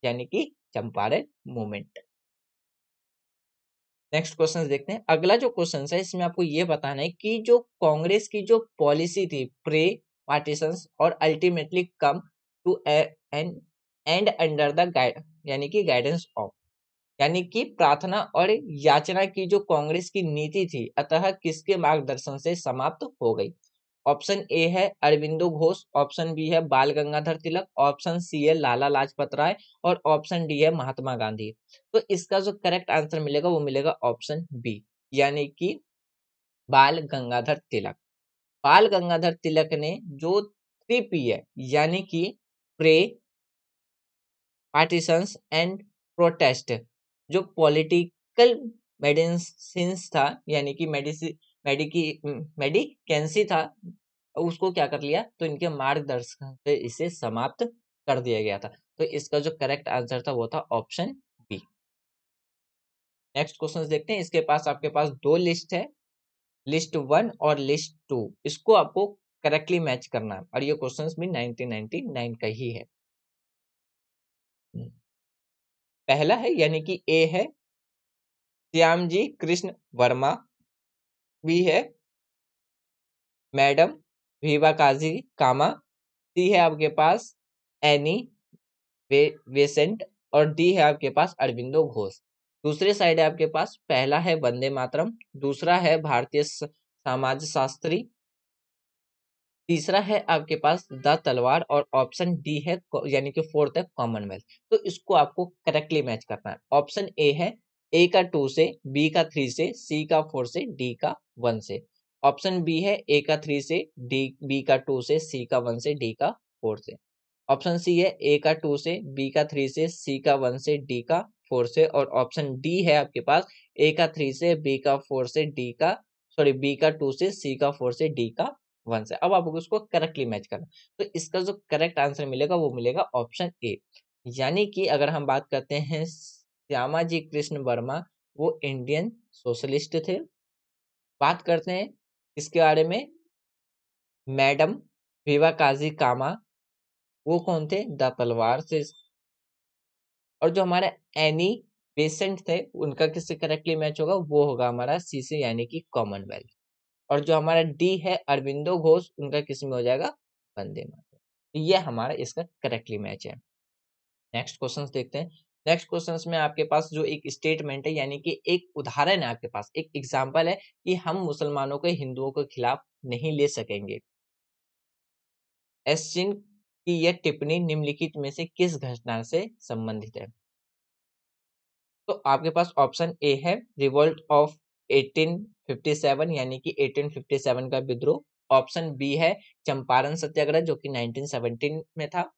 यानी कि चंपारण मूवमेंट नेक्स्ट क्वेश्चन देखते हैं अगला जो क्वेश्चन है इसमें आपको ये बताना है कि जो कांग्रेस की जो पॉलिसी थी प्रे पार्टीशंस और ultimately come to an end under the guide यानी कि गाइडेंस ऑफ यानी कि प्रार्थना और याचना की जो कांग्रेस की नीति थी अतः किसके मार्गदर्शन से समाप्त हो गई ऑप्शन ए है अरविंदो घोष ऑप्शन बी है बाल गंगाधर तिलक ऑप्शन सी है लाला लाजपत राय और ऑप्शन डी है महात्मा गांधी तो इसका जो करेक्ट आंसर मिलेगा वो मिलेगा ऑप्शन बी यानी कि बाल गंगाधर तिलक बाल गंगाधर तिलक ने जो त्रिपीय यानी कि प्रे पार्टीशंस एंड प्रोटेस्ट जो पॉलिटिकल मेडिसिन था यानी कि मेडिसिन मेडिकेंसी था उसको क्या कर लिया तो इनके मार्गदर्शन से इसे समाप्त कर दिया गया था तो इसका जो करेक्ट आंसर था वो था ऑप्शन बी नेक्स्ट क्वेश्चन देखते हैं इसके पास आपके पास दो लिस्ट है लिस्ट वन और लिस्ट टू इसको आपको करेक्टली मैच करना है और ये क्वेश्चन भी 1999 का ही है हम्म। पहला है यानी कि ए है श्याम जी कृष्ण वर्मा बी है मैडम विवा काजी कामा सी है आपके पास एनी वे, वेसेंट और डी है आपके पास अरविंदो घोष दूसरे साइड है आपके पास पहला है वंदे मातरम दूसरा है भारतीय समाज शास्त्री तीसरा है आपके पास द तलवार और ऑप्शन डी है यानी कि फोर्थ है कॉमनवेल्थ तो इसको आपको करेक्टली मैच करना है ऑप्शन ए है ए का टू से बी का थ्री से सी का फोर से डी का वन से ऑप्शन बी है ए का थ्री से डी बी का टू से सी का वन से डी का फोर से ऑप्शन सी है ए का टू से बी का थ्री से सी का वन से डी का फोर से और ऑप्शन डी है आपके पास ए का थ्री से बी का फोर से डी का सॉरी बी का टू से सी का फोर से डी का वन से अब आपको उसको करेक्टली मैच करना तो इसका जो करेक्ट आंसर मिलेगा वो मिलेगा ऑप्शन ए यानी कि अगर हम बात करते हैं श्यामा जी कृष्ण वर्मा वो इंडियन सोशलिस्ट थे बात करते हैं इसके बारे में मैडम विवा काजी कामा वो कौन थे द तलवार से और जो हमारा एनी पेशेंट थे उनका किससे करेक्टली मैच होगा वो होगा हमारा सी से यानी कि कॉमनवेल्थ और जो हमारा डी है अरविंदो घोष उनका किस में हो जाएगा वंदे मातरम तो ये हमारा इसका करेक्टली मैच है नेक्स्ट क्वेश्चन देखते हैं नेक्स्ट क्वेश्चन में आपके पास जो एक स्टेटमेंट है यानी कि एक उदाहरण है आपके पास एक एग्जाम्पल है कि हम मुसलमानों के हिंदुओं के खिलाफ नहीं ले सकेंगे एसिन कि यह टिप्पणी निम्नलिखित में से किस घटना से संबंधित है तो आपके पास ऑप्शन ए है रिवोल्ट ऑफ 1857 यानी कि 1857 का विद्रोह ऑप्शन बी है चंपारण सत्याग्रह जो कि 1917 में था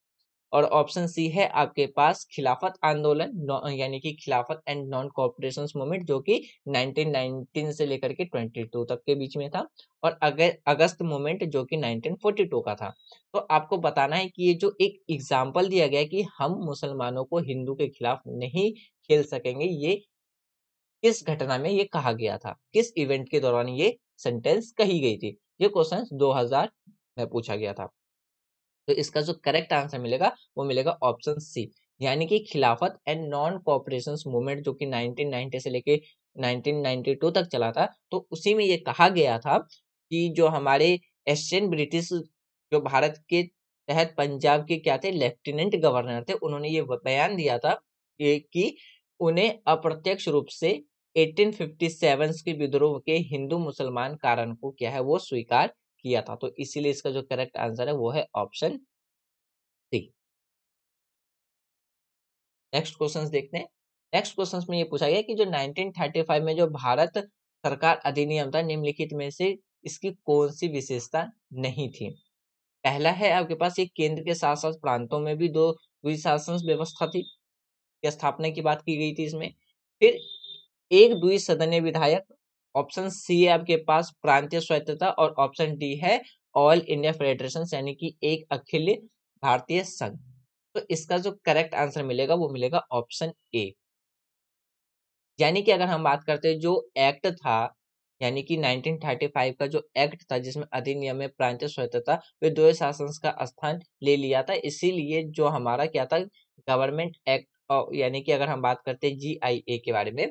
और ऑप्शन सी है आपके पास खिलाफत आंदोलन यानी कि खिलाफत एंड नॉन कॉपरेशन मूवमेंट जो कि 1919 से लेकर के 22 तक के बीच में था और अगस्त मूवमेंट जो कि 1942 का था तो आपको बताना है कि ये जो एक एग्जाम्पल दिया गया कि हम मुसलमानों को हिंदू के खिलाफ नहीं खेल सकेंगे ये किस घटना में ये कहा गया था किस इवेंट के दौरान ये सेंटेंस कही गई थी ये क्वेश्चन दो में पूछा गया था तो इसका जो करेक्ट आंसर मिलेगा वो मिलेगा ऑप्शन सी यानी कि खिलाफत एंड नॉन कॉपरेशन मूवमेंट जो कि 1990 से लेके 1992 तक चला था तो उसी में ये कहा गया था कि जो हमारे एशियन ब्रिटिश जो भारत के तहत पंजाब के क्या थे लेफ्टिनेंट गवर्नर थे उन्होंने ये बयान दिया था कि उन्हें अप्रत्यक्ष रूप से 1857 के विद्रोह के हिंदू मुसलमान कारण को क्या है वो स्वीकार किया था तो इसीलिए इसका जो करेक्ट आंसर है वो है ऑप्शन सी नेक्स्ट क्वेश्चंस देखते हैं नेक्स्ट क्वेश्चंस में ये पूछा गया कि जो 1935 में जो भारत सरकार अधिनियम था निम्नलिखित में से इसकी कौन सी विशेषता नहीं थी पहला है आपके पास ये केंद्र के साथ साथ प्रांतों में भी दो दुई शासन व्यवस्था थी स्थापना की बात की गई थी इसमें फिर एक दुई सदनीय विधायक ऑप्शन सी है आपके पास प्रांतीय स्वायत्तता और ऑप्शन डी है ऑल इंडिया फेडरेशन यानी कि एक अखिल भारतीय संघ तो इसका जो करेक्ट आंसर मिलेगा वो मिलेगा ऑप्शन ए यानी कि अगर हम बात करते हैं जो एक्ट था यानी कि 1935 का जो एक्ट था जिसमें अधिनियम में प्रांतीय स्वायत्तता वे दो शासन का स्थान ले लिया था इसीलिए जो हमारा क्या था गवर्नमेंट एक्ट यानी कि अगर हम बात करते हैं जी के बारे में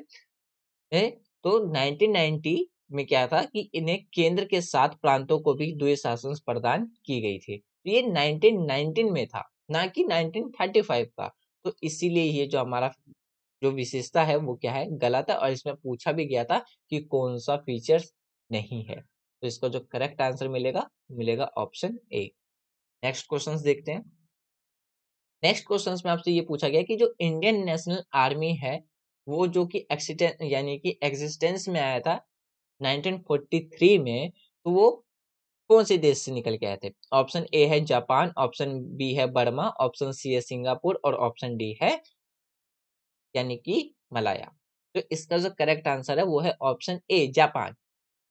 तो 1990 में क्या था कि इन्हें केंद्र के साथ प्रांतों को भी द्वि शासन प्रदान की गई थी तो ये 1919 में था ना कि 1935 का तो इसीलिए ये जो हमारा जो विशेषता है वो क्या है गलत है और इसमें पूछा भी गया था कि कौन सा फीचर्स नहीं है तो इसका जो करेक्ट आंसर मिलेगा मिलेगा ऑप्शन ए नेक्स्ट क्वेश्चंस देखते हैं नेक्स्ट क्वेश्चंस में आपसे ये पूछा गया कि जो इंडियन नेशनल आर्मी है वो जो कि एक्सीडेंट यानी कि एग्जिस्टेंस में आया था 1943 में तो वो कौन से देश से निकल के आए थे ऑप्शन ए है जापान ऑप्शन बी है बर्मा ऑप्शन सी है सिंगापुर और ऑप्शन डी है यानी कि मलाया तो इसका जो करेक्ट आंसर है वो है ऑप्शन ए जापान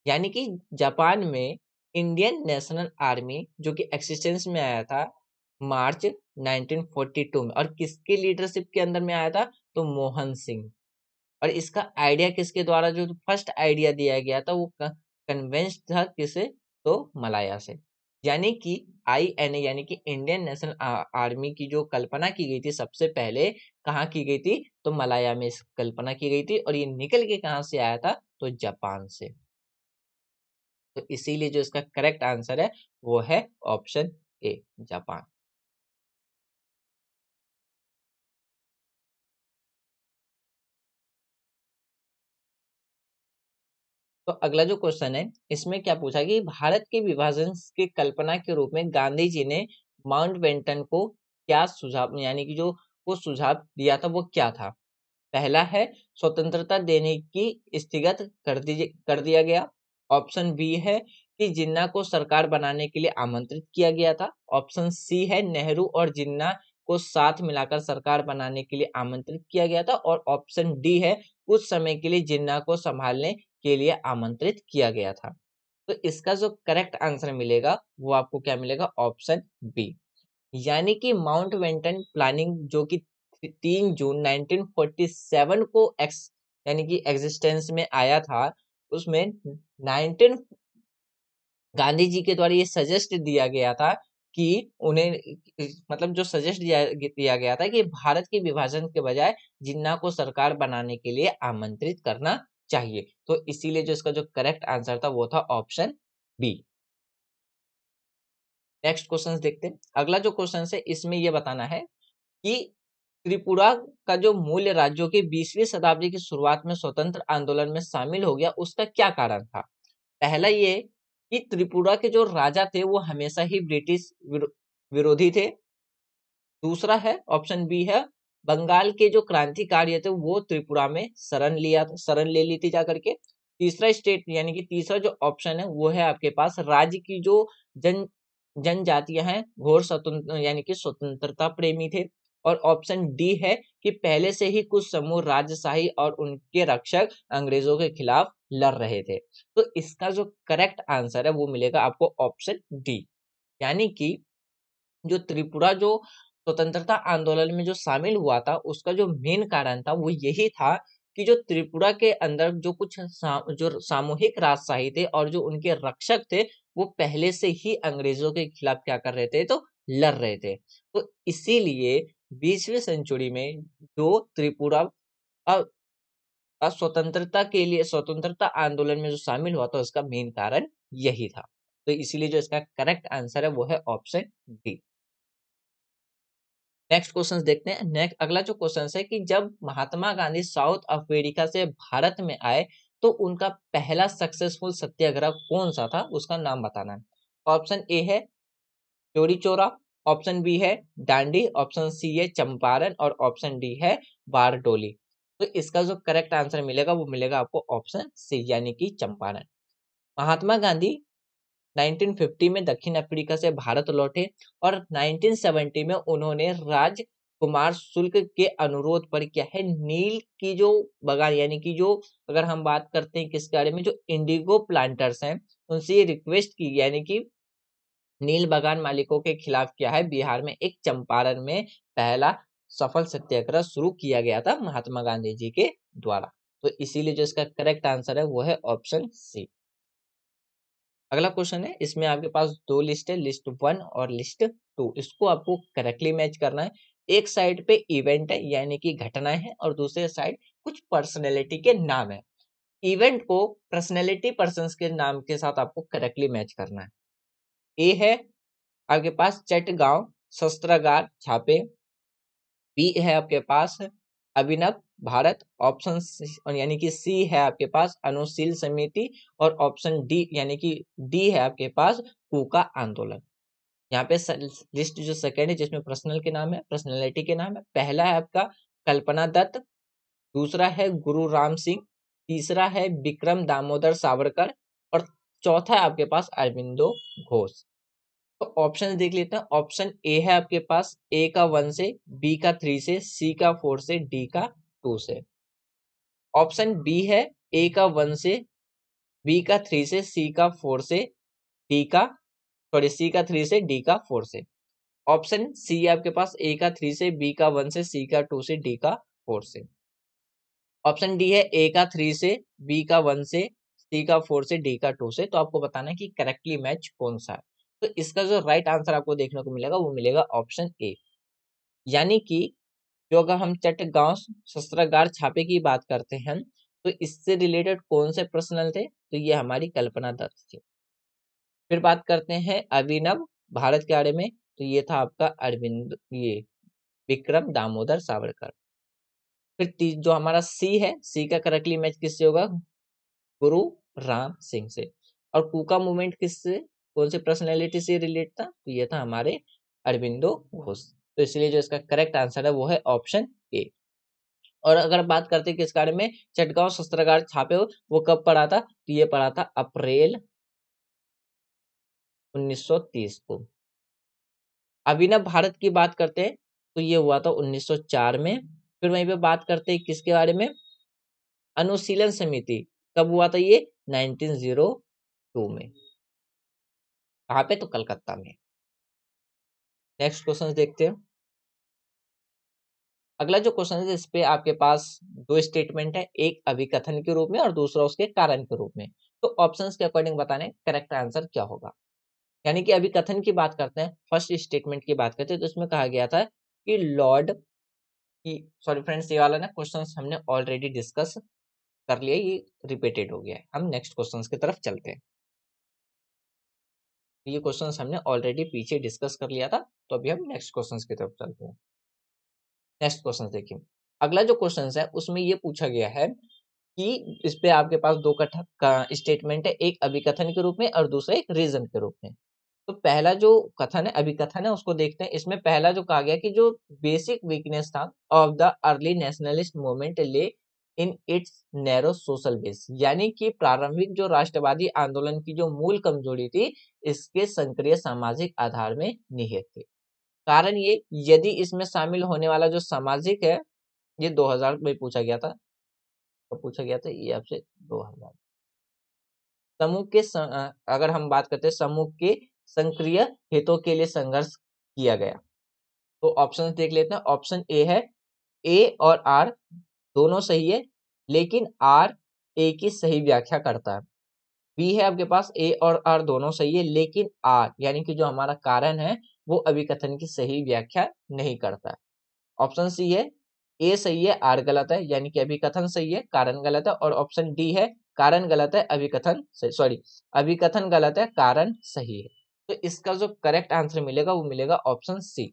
यानी कि जापान में इंडियन नेशनल आर्मी जो कि एक्सिस्टेंस में आया था मार्च 1942 में और किसके लीडरशिप के अंदर में आया था तो मोहन सिंह और इसका आइडिया किसके द्वारा जो फर्स्ट आइडिया दिया गया था वो कन्वेंस था किसे तो मलाया से यानी कि आई एन ए यानी कि इंडियन नेशनल आर्मी की जो कल्पना की गई थी सबसे पहले कहाँ की गई थी तो मलाया में कल्पना की गई थी और ये निकल के कहाँ से आया था तो जापान से तो इसीलिए जो इसका करेक्ट आंसर है वो है ऑप्शन ए जापान तो अगला जो क्वेश्चन है इसमें क्या पूछा कि भारत के विभाजन की कल्पना के रूप में गांधी जी ने माउंट बेंटन को क्या सुझाव यानी कि जो वो सुझाव दिया था वो क्या था पहला है स्वतंत्रता देने की स्थिगत कर दीजिए कर दिया गया ऑप्शन बी है कि जिन्ना को सरकार बनाने के लिए आमंत्रित किया गया था ऑप्शन सी है नेहरू और जिन्ना को साथ मिलाकर सरकार बनाने के लिए आमंत्रित किया गया था और ऑप्शन डी है उस समय के लिए जिन्ना को संभालने के लिए आमंत्रित किया गया था तो इसका जो करेक्ट आंसर मिलेगा वो आपको क्या मिलेगा ऑप्शन बी यानी कि माउंट वेंटन प्लानिंग जो कि तीन जून 1947 को एक्स यानी कि एग्जिस्टेंस में आया था उसमें 19 गांधी जी के द्वारा ये सजेस्ट दिया गया था कि उन्हें मतलब जो सजेस्ट दिया, दिया गया था कि भारत के विभाजन के बजाय जिन्ना को सरकार बनाने के लिए आमंत्रित करना चाहिए तो इसीलिए जो इसका जो करेक्ट आंसर था वो था ऑप्शन बी नेक्स्ट क्वेश्चन देखते हैं अगला जो क्वेश्चन है इसमें यह बताना है कि त्रिपुरा का जो मूल राज्यों के बीसवीं शताब्दी की शुरुआत में स्वतंत्र आंदोलन में शामिल हो गया उसका क्या कारण था पहला ये कि त्रिपुरा के जो राजा थे वो हमेशा ही ब्रिटिश विरोधी थे दूसरा है ऑप्शन बी है बंगाल के जो क्रांतिकारी थे वो त्रिपुरा में शरण लिया शरण ले ली थी जाकर के तीसरा स्टेट यानी कि तीसरा जो ऑप्शन है वो है आपके पास राज्य की जो जन जनजातियां हैं घोर स्वतंत्र यानी कि स्वतंत्रता प्रेमी थे और ऑप्शन डी है कि पहले से ही कुछ समूह राजशाही और उनके रक्षक अंग्रेजों के खिलाफ लड़ रहे थे तो इसका जो करेक्ट आंसर है वो मिलेगा आपको ऑप्शन डी यानी कि जो त्रिपुरा जो स्वतंत्रता आंदोलन में जो शामिल हुआ था उसका जो मेन कारण था वो यही था कि जो त्रिपुरा के अंदर जो कुछ सा, जो सामूहिक राजशाही थे और जो उनके रक्षक थे वो पहले से ही अंग्रेजों के खिलाफ क्या कर रहे थे तो लड़ रहे थे तो इसीलिए बीसवीं सेंचुरी में जो त्रिपुरा स्वतंत्रता के लिए स्वतंत्रता आंदोलन में जो शामिल हुआ था उसका मेन कारण यही था तो इसीलिए जो इसका करेक्ट आंसर है वो है ऑप्शन डी नेक्स्ट क्वेश्चन देखते हैं नेक्स्ट अगला जो क्वेश्चन है कि जब महात्मा गांधी साउथ अफ्रीका से भारत में आए तो उनका पहला सक्सेसफुल सत्याग्रह कौन सा था उसका नाम बताना है ऑप्शन ए है चोरी चोरा ऑप्शन बी है डांडी ऑप्शन सी है चंपारण और ऑप्शन डी है बारडोली तो इसका जो करेक्ट आंसर मिलेगा वो मिलेगा आपको ऑप्शन सी यानी कि चंपारण महात्मा गांधी 1950 में दक्षिण अफ्रीका से भारत लौटे और 1970 में उन्होंने राज कुमार शुल्क के अनुरोध पर क्या है नील की जो बगान यानी कि जो अगर हम बात करते हैं किस बारे में जो इंडिगो प्लांटर्स हैं उनसे ये रिक्वेस्ट की यानी कि नील बगान मालिकों के खिलाफ क्या है बिहार में एक चंपारण में पहला सफल सत्याग्रह शुरू किया गया था महात्मा गांधी जी के द्वारा तो इसीलिए जो इसका करेक्ट आंसर है वो है ऑप्शन सी अगला क्वेश्चन है इसमें आपके पास दो लिस्ट है लिस्ट वन और लिस्ट टू इसको आपको करेक्टली मैच करना है एक साइड पे इवेंट है यानी कि घटनाएं हैं और दूसरे साइड कुछ पर्सनैलिटी के नाम है इवेंट को पर्सनैलिटी पर्सन के नाम के साथ आपको करेक्टली मैच करना है ए है आपके पास चट गांव शस्त्रागार छापे बी है आपके पास अभिनव भारत ऑप्शन यानी कि सी है आपके पास अनुशील समिति और ऑप्शन डी यानी कि डी है आपके पास कूका आंदोलन यहाँ पे लिस्ट जो सेकेंड है जिसमें पर्सनल के नाम है पर्सनैलिटी के नाम है पहला है आपका कल्पना दत्त दूसरा है गुरु राम सिंह तीसरा है विक्रम दामोदर सावरकर और चौथा है आपके पास अरविंदो घोष तो ऑप्शन देख लेते हैं ऑप्शन ए है आपके पास ए का वन से बी का थ्री से सी का फोर से डी का टू से ऑप्शन बी है ए का वन से बी का थ्री से सी का फोर से डी का सॉरी सी का थ्री से डी का फोर से ऑप्शन सी आपके पास ए का थ्री से बी का वन से सी का टू से डी का फोर से ऑप्शन डी है ए का थ्री से बी का वन से सी का फोर से डी का टू से तो आपको बताना है कि करेक्टली मैच कौन सा है तो इसका जो राइट right आंसर आपको देखने को मिलेगा वो मिलेगा ऑप्शन ए यानी कि जो अगर हम चटगांव शस्त्रागार छापे की बात करते हैं तो इससे रिलेटेड कौन से प्रश्न थे तो ये हमारी कल्पना दत्त थी फिर बात करते हैं अभिनव भारत के बारे में तो ये था आपका अरविंद ये विक्रम दामोदर सावरकर फिर जो हमारा सी है सी का करेक्टली मैच किससे होगा गुरु राम सिंह से और कूका मूवमेंट किससे कौन से पर्सनैलिटी से रिलेट था तो ये था हमारे अरविंदो घोष तो इसलिए जो इसका करेक्ट आंसर है वो है ऑप्शन ए और अगर बात करते हैं किस कार्य में चटगांव शस्त्रागार छापे हो वो कब पड़ा था तो ये पड़ा था अप्रैल 1930 को अभी ना भारत की बात करते हैं तो ये हुआ था 1904 में फिर वहीं पे बात करते हैं किसके बारे में अनुशीलन समिति कब हुआ था ये 1902 में कहा पे तो कलकत्ता में नेक्स्ट क्वेश्चन देखते हैं अगला जो क्वेश्चन है इस पे आपके पास दो स्टेटमेंट है एक अभिकथन के रूप में और दूसरा उसके कारण के रूप में तो ऑप्शन के अकॉर्डिंग बताने करेक्ट आंसर क्या होगा यानी कि अभिकथन की बात करते हैं फर्स्ट स्टेटमेंट की बात करते हैं तो इसमें कहा गया था कि लॉर्ड की सॉरी फ्रेंड्स ये वाला ना क्वेश्चन हमने ऑलरेडी डिस्कस कर लिया ये रिपीटेड हो गया है हम नेक्स्ट क्वेश्चन की तरफ चलते हैं ये क्वेश्चन हमने ऑलरेडी पीछे डिस्कस कर लिया था तो अभी हम नेक्स्ट क्वेश्चन की तरफ चलते हैं नेक्स्ट क्वेश्चन देखिए अगला जो क्वेश्चन है उसमें ये पूछा गया है कि इस पे आपके पास दो कथन स्टेटमेंट है एक अभिकथन के रूप में और दूसरा एक रीजन के रूप में तो पहला जो कथन है अभिकथन है उसको देखते हैं इसमें पहला जो कहा गया कि जो बेसिक वीकनेस था of the early nationalist movement lay in its narrow social base यानी कि प्रारंभिक जो राष्ट्रवादी आंदोलन की जो मूल कमजोरी थी इसके सक्रिय सामाजिक आधार में निहित थी कारण ये यदि इसमें शामिल होने वाला जो सामाजिक है ये 2000 में पूछा गया था तो पूछा गया था ये आपसे 2000 समूह के सं, अगर हम बात करते हैं समूह के संक्रिय हितों के लिए संघर्ष किया गया तो ऑप्शन देख लेते हैं ऑप्शन ए है ए और आर दोनों सही है लेकिन आर ए की सही व्याख्या करता है बी है आपके पास ए और आर दोनों सही है लेकिन आर यानी कि जो हमारा कारण है वो अभिकथन की सही व्याख्या नहीं करता ऑप्शन सी है ए सही है आर गलत है यानी कि अभिकथन सही है कारण गलत है और ऑप्शन डी है कारण गलत है अभिकथन सॉरी अभिकथन गलत है कारण सही है तो इसका जो करेक्ट आंसर मिलेगा वो मिलेगा ऑप्शन सी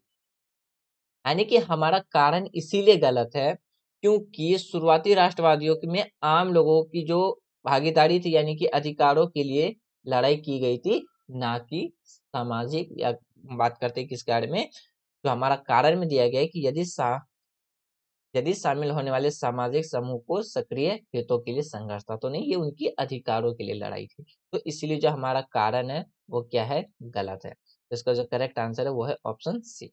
यानी कि हमारा कारण इसीलिए गलत है क्योंकि शुरुआती राष्ट्रवादियों में आम लोगों की जो भागीदारी थी यानी कि अधिकारों के लिए लड़ाई की गई थी ना कि सामाजिक या बात करते किस कार्य में तो हमारा कारण में दिया गया है कि यदि सा यदि शामिल होने वाले सामाजिक समूह को सक्रिय हितों के लिए संघर्ष था तो नहीं ये उनकी अधिकारों के लिए लड़ाई थी तो इसलिए जो हमारा कारण है वो क्या है गलत है तो इसका जो करेक्ट आंसर है वो है ऑप्शन सी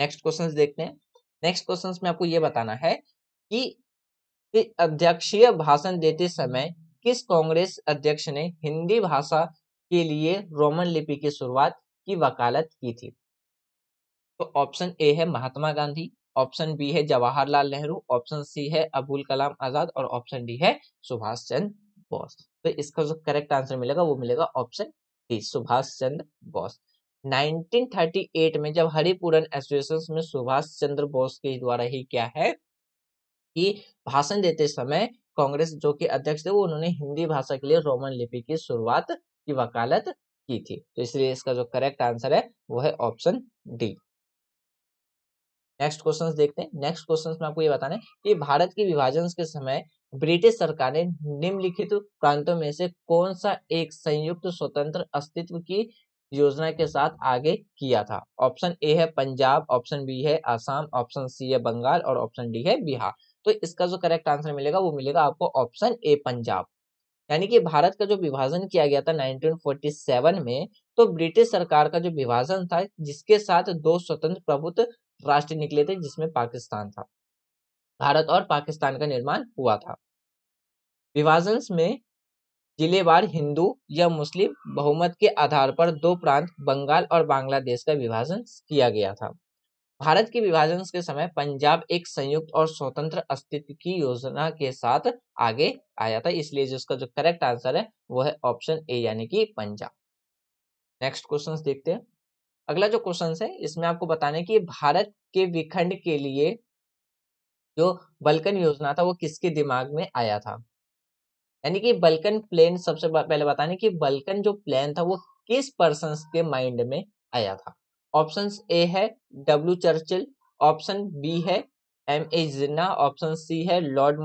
नेक्स्ट क्वेश्चन देखते हैं नेक्स्ट क्वेश्चन में आपको ये बताना है कि अध्यक्षीय भाषण देते समय किस कांग्रेस अध्यक्ष ने हिंदी भाषा के लिए रोमन लिपि की शुरुआत की वकालत की थी तो ऑप्शन ए है महात्मा गांधी ऑप्शन बी है जवाहरलाल नेहरू ऑप्शन सी है अबुल कलाम आजाद और ऑप्शन डी है सुभाष चंद्र बोस तो इसका जो करेक्ट आंसर मिलेगा वो मिलेगा ऑप्शन डी सुभाष चंद्र बोस 1938 में जब हरिपुरन एसोसिएशन में सुभाष चंद्र बोस के द्वारा ही क्या है कि भाषण देते समय कांग्रेस जो कि अध्यक्ष थे वो उन्होंने हिंदी भाषा के लिए रोमन लिपि की शुरुआत की वकालत की थी तो इसलिए इसका जो करेक्ट आंसर है वो है ऑप्शन डी नेक्स्ट क्वेश्चंस देखते हैं नेक्स्ट क्वेश्चंस में आपको ये बताना है कि भारत के विभाजन के समय ब्रिटिश सरकार ने निम्नलिखित प्रांतों में से कौन सा एक संयुक्त स्वतंत्र अस्तित्व की योजना के साथ आगे किया था ऑप्शन ए है पंजाब ऑप्शन बी है आसाम ऑप्शन सी है बंगाल और ऑप्शन डी है बिहार तो इसका जो करेक्ट आंसर मिलेगा वो मिलेगा आपको ऑप्शन ए पंजाब यानी कि भारत का जो विभाजन किया गया था 1947 में तो ब्रिटिश सरकार का जो विभाजन था जिसके साथ दो स्वतंत्र प्रभुत्व राष्ट्र निकले थे जिसमें पाकिस्तान था भारत और पाकिस्तान का निर्माण हुआ था विभाजन में जिलेवार हिंदू या मुस्लिम बहुमत के आधार पर दो प्रांत बंगाल और बांग्लादेश का विभाजन किया गया था भारत के विभाजन के समय पंजाब एक संयुक्त और स्वतंत्र अस्तित्व की योजना के साथ आगे आया था इसलिए जिसका जो करेक्ट आंसर है वो है ऑप्शन ए यानी कि पंजाब नेक्स्ट क्वेश्चन देखते हैं अगला जो क्वेश्चन है इसमें आपको बताने की कि भारत के विखंड के लिए जो बल्कन योजना था वो किसके दिमाग में आया था यानी कि बल्कन प्लेन सबसे पहले बताने कि बल्कन जो प्लान था वो किस पर्सन के माइंड में आया था ऑप्शन ए है डब्ल्यू चर्चिल ऑप्शन बी है M A Jinnah option C है लॉर्ड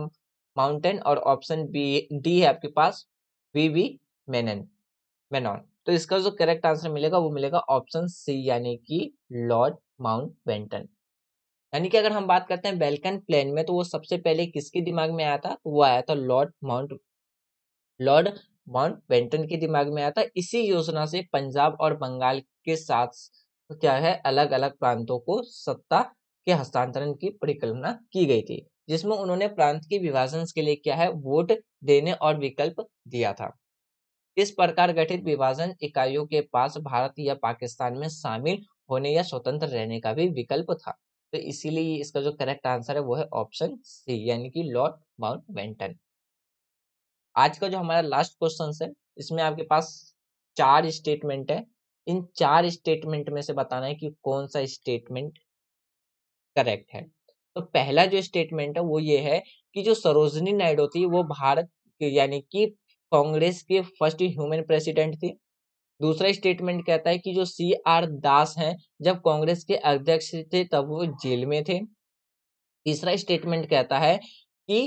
माउंटेन और ऑप्शन बी डी है आपके पास वी वी मेनन मेनॉन तो इसका जो करेक्ट आंसर मिलेगा वो मिलेगा ऑप्शन सी यानी कि लॉर्ड माउंट वेंटन यानी कि अगर हम बात करते हैं बेल्कन प्लेन में तो वो सबसे पहले किसके दिमाग में आया था वो आया था lord mount lord Mountbatten के दिमाग में आया था इसी योजना से पंजाब और बंगाल के साथ तो क्या है अलग अलग प्रांतों को सत्ता के हस्तांतरण की परिकल्पना की गई थी जिसमें उन्होंने प्रांत की विभाजन के लिए क्या है वोट देने और विकल्प दिया था इस प्रकार गठित विभाजन इकाइयों के पास भारत या पाकिस्तान में शामिल होने या स्वतंत्र रहने का भी विकल्प था तो इसीलिए इसका जो करेक्ट आंसर है वो है ऑप्शन सी यानी कि लॉर्ड माउंट बेंटन आज का जो हमारा लास्ट क्वेश्चन है इसमें आपके पास चार स्टेटमेंट है इन चार स्टेटमेंट में से बताना है कि कौन सा स्टेटमेंट करेक्ट है तो पहला जो स्टेटमेंट है वो ये है कि जो सरोजनी नायडू थी वो भारत यानी कि कांग्रेस के फर्स्ट ह्यूमन प्रेसिडेंट थी दूसरा स्टेटमेंट कहता है कि जो सी आर दास हैं जब कांग्रेस के अध्यक्ष थे तब वो जेल में थे तीसरा स्टेटमेंट कहता है कि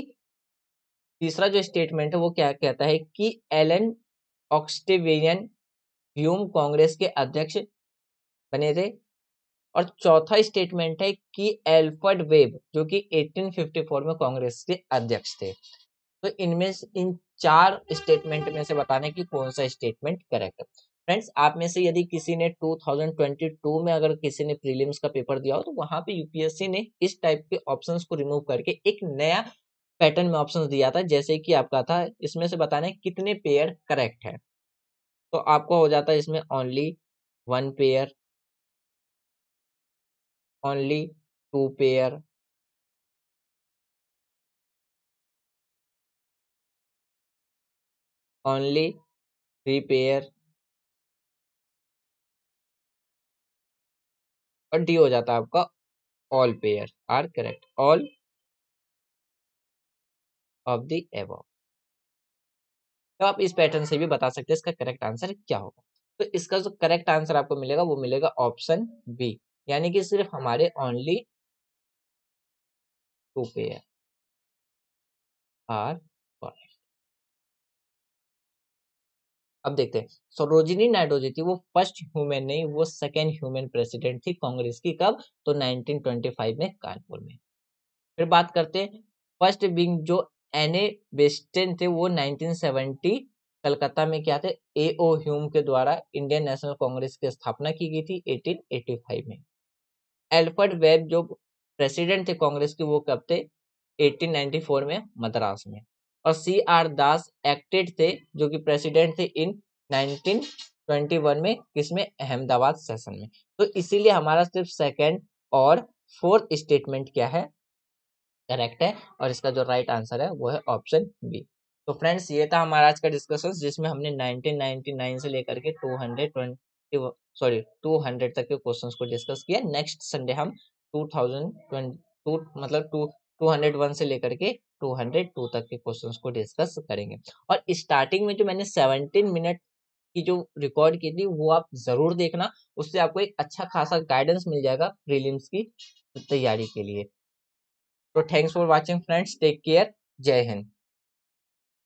तीसरा जो स्टेटमेंट है वो क्या कहता है कि एलन ऑक्सटेवियन ह्यूम कांग्रेस के अध्यक्ष बने थे और चौथा स्टेटमेंट है कि एल्फर्ड वेब जो कि 1854 में कांग्रेस के अध्यक्ष थे तो इनमें इन चार स्टेटमेंट में से बताने है कि कौन सा स्टेटमेंट करेक्ट है फ्रेंड्स आप में से यदि किसी ने 2022 में अगर किसी ने प्रीलिम्स का पेपर दिया हो तो वहां पे यूपीएससी ने इस टाइप के ऑप्शंस को रिमूव करके एक नया पैटर्न में ऑप्शन दिया था जैसे कि आपका था इसमें से बताने कितने पेयर करेक्ट है तो आपको हो जाता है इसमें only one pair only two pair only three pair और डी हो जाता है आपका all pair are correct all of the above तो आप इस पैटर्न से भी बता सकते हैं इसका करेक्ट आंसर क्या होगा तो इसका जो करेक्ट आंसर आपको मिलेगा वो मिलेगा ऑप्शन बी यानी कि सिर्फ हमारे ओनली टू पे आर अब देखते हैं सरोजिनी नायडू जी थी वो फर्स्ट ह्यूमन नहीं वो सेकेंड ह्यूमन प्रेसिडेंट थी कांग्रेस की कब तो 1925 में कानपुर में फिर बात करते हैं फर्स्ट बींग जो एन ए बेस्टन थे वो 1970 कलकत्ता में क्या थे ए ओ ह्यूम के द्वारा इंडियन नेशनल कांग्रेस की स्थापना की गई थी 1885 में एल्फर्ड वेब जो प्रेसिडेंट थे कांग्रेस के वो कब थे 1894 में मद्रास में और सी आर दास एक्टेड थे जो कि प्रेसिडेंट थे इन 1921 में किसमें अहमदाबाद सेशन में तो इसीलिए हमारा सिर्फ सेकेंड और फोर्थ स्टेटमेंट क्या है करेक्ट है और इसका जो राइट आंसर है वो है ऑप्शन बी तो फ्रेंड्स ये था हमारा आज का डिस्कशन जिसमें हमने 1999 से लेकर के 220 सॉरी 200 तक के क्वेश्चंस को डिस्कस किया नेक्स्ट संडे हम 2020 टू मतलब टू 201 से लेकर के 202 तक के क्वेश्चंस को डिस्कस करेंगे और स्टार्टिंग में जो मैंने 17 मिनट की जो रिकॉर्ड की थी वो आप जरूर देखना उससे आपको एक अच्छा खासा गाइडेंस मिल जाएगा प्रीलिम्स की तैयारी के लिए तो thanks for watching friends take care Jai Hind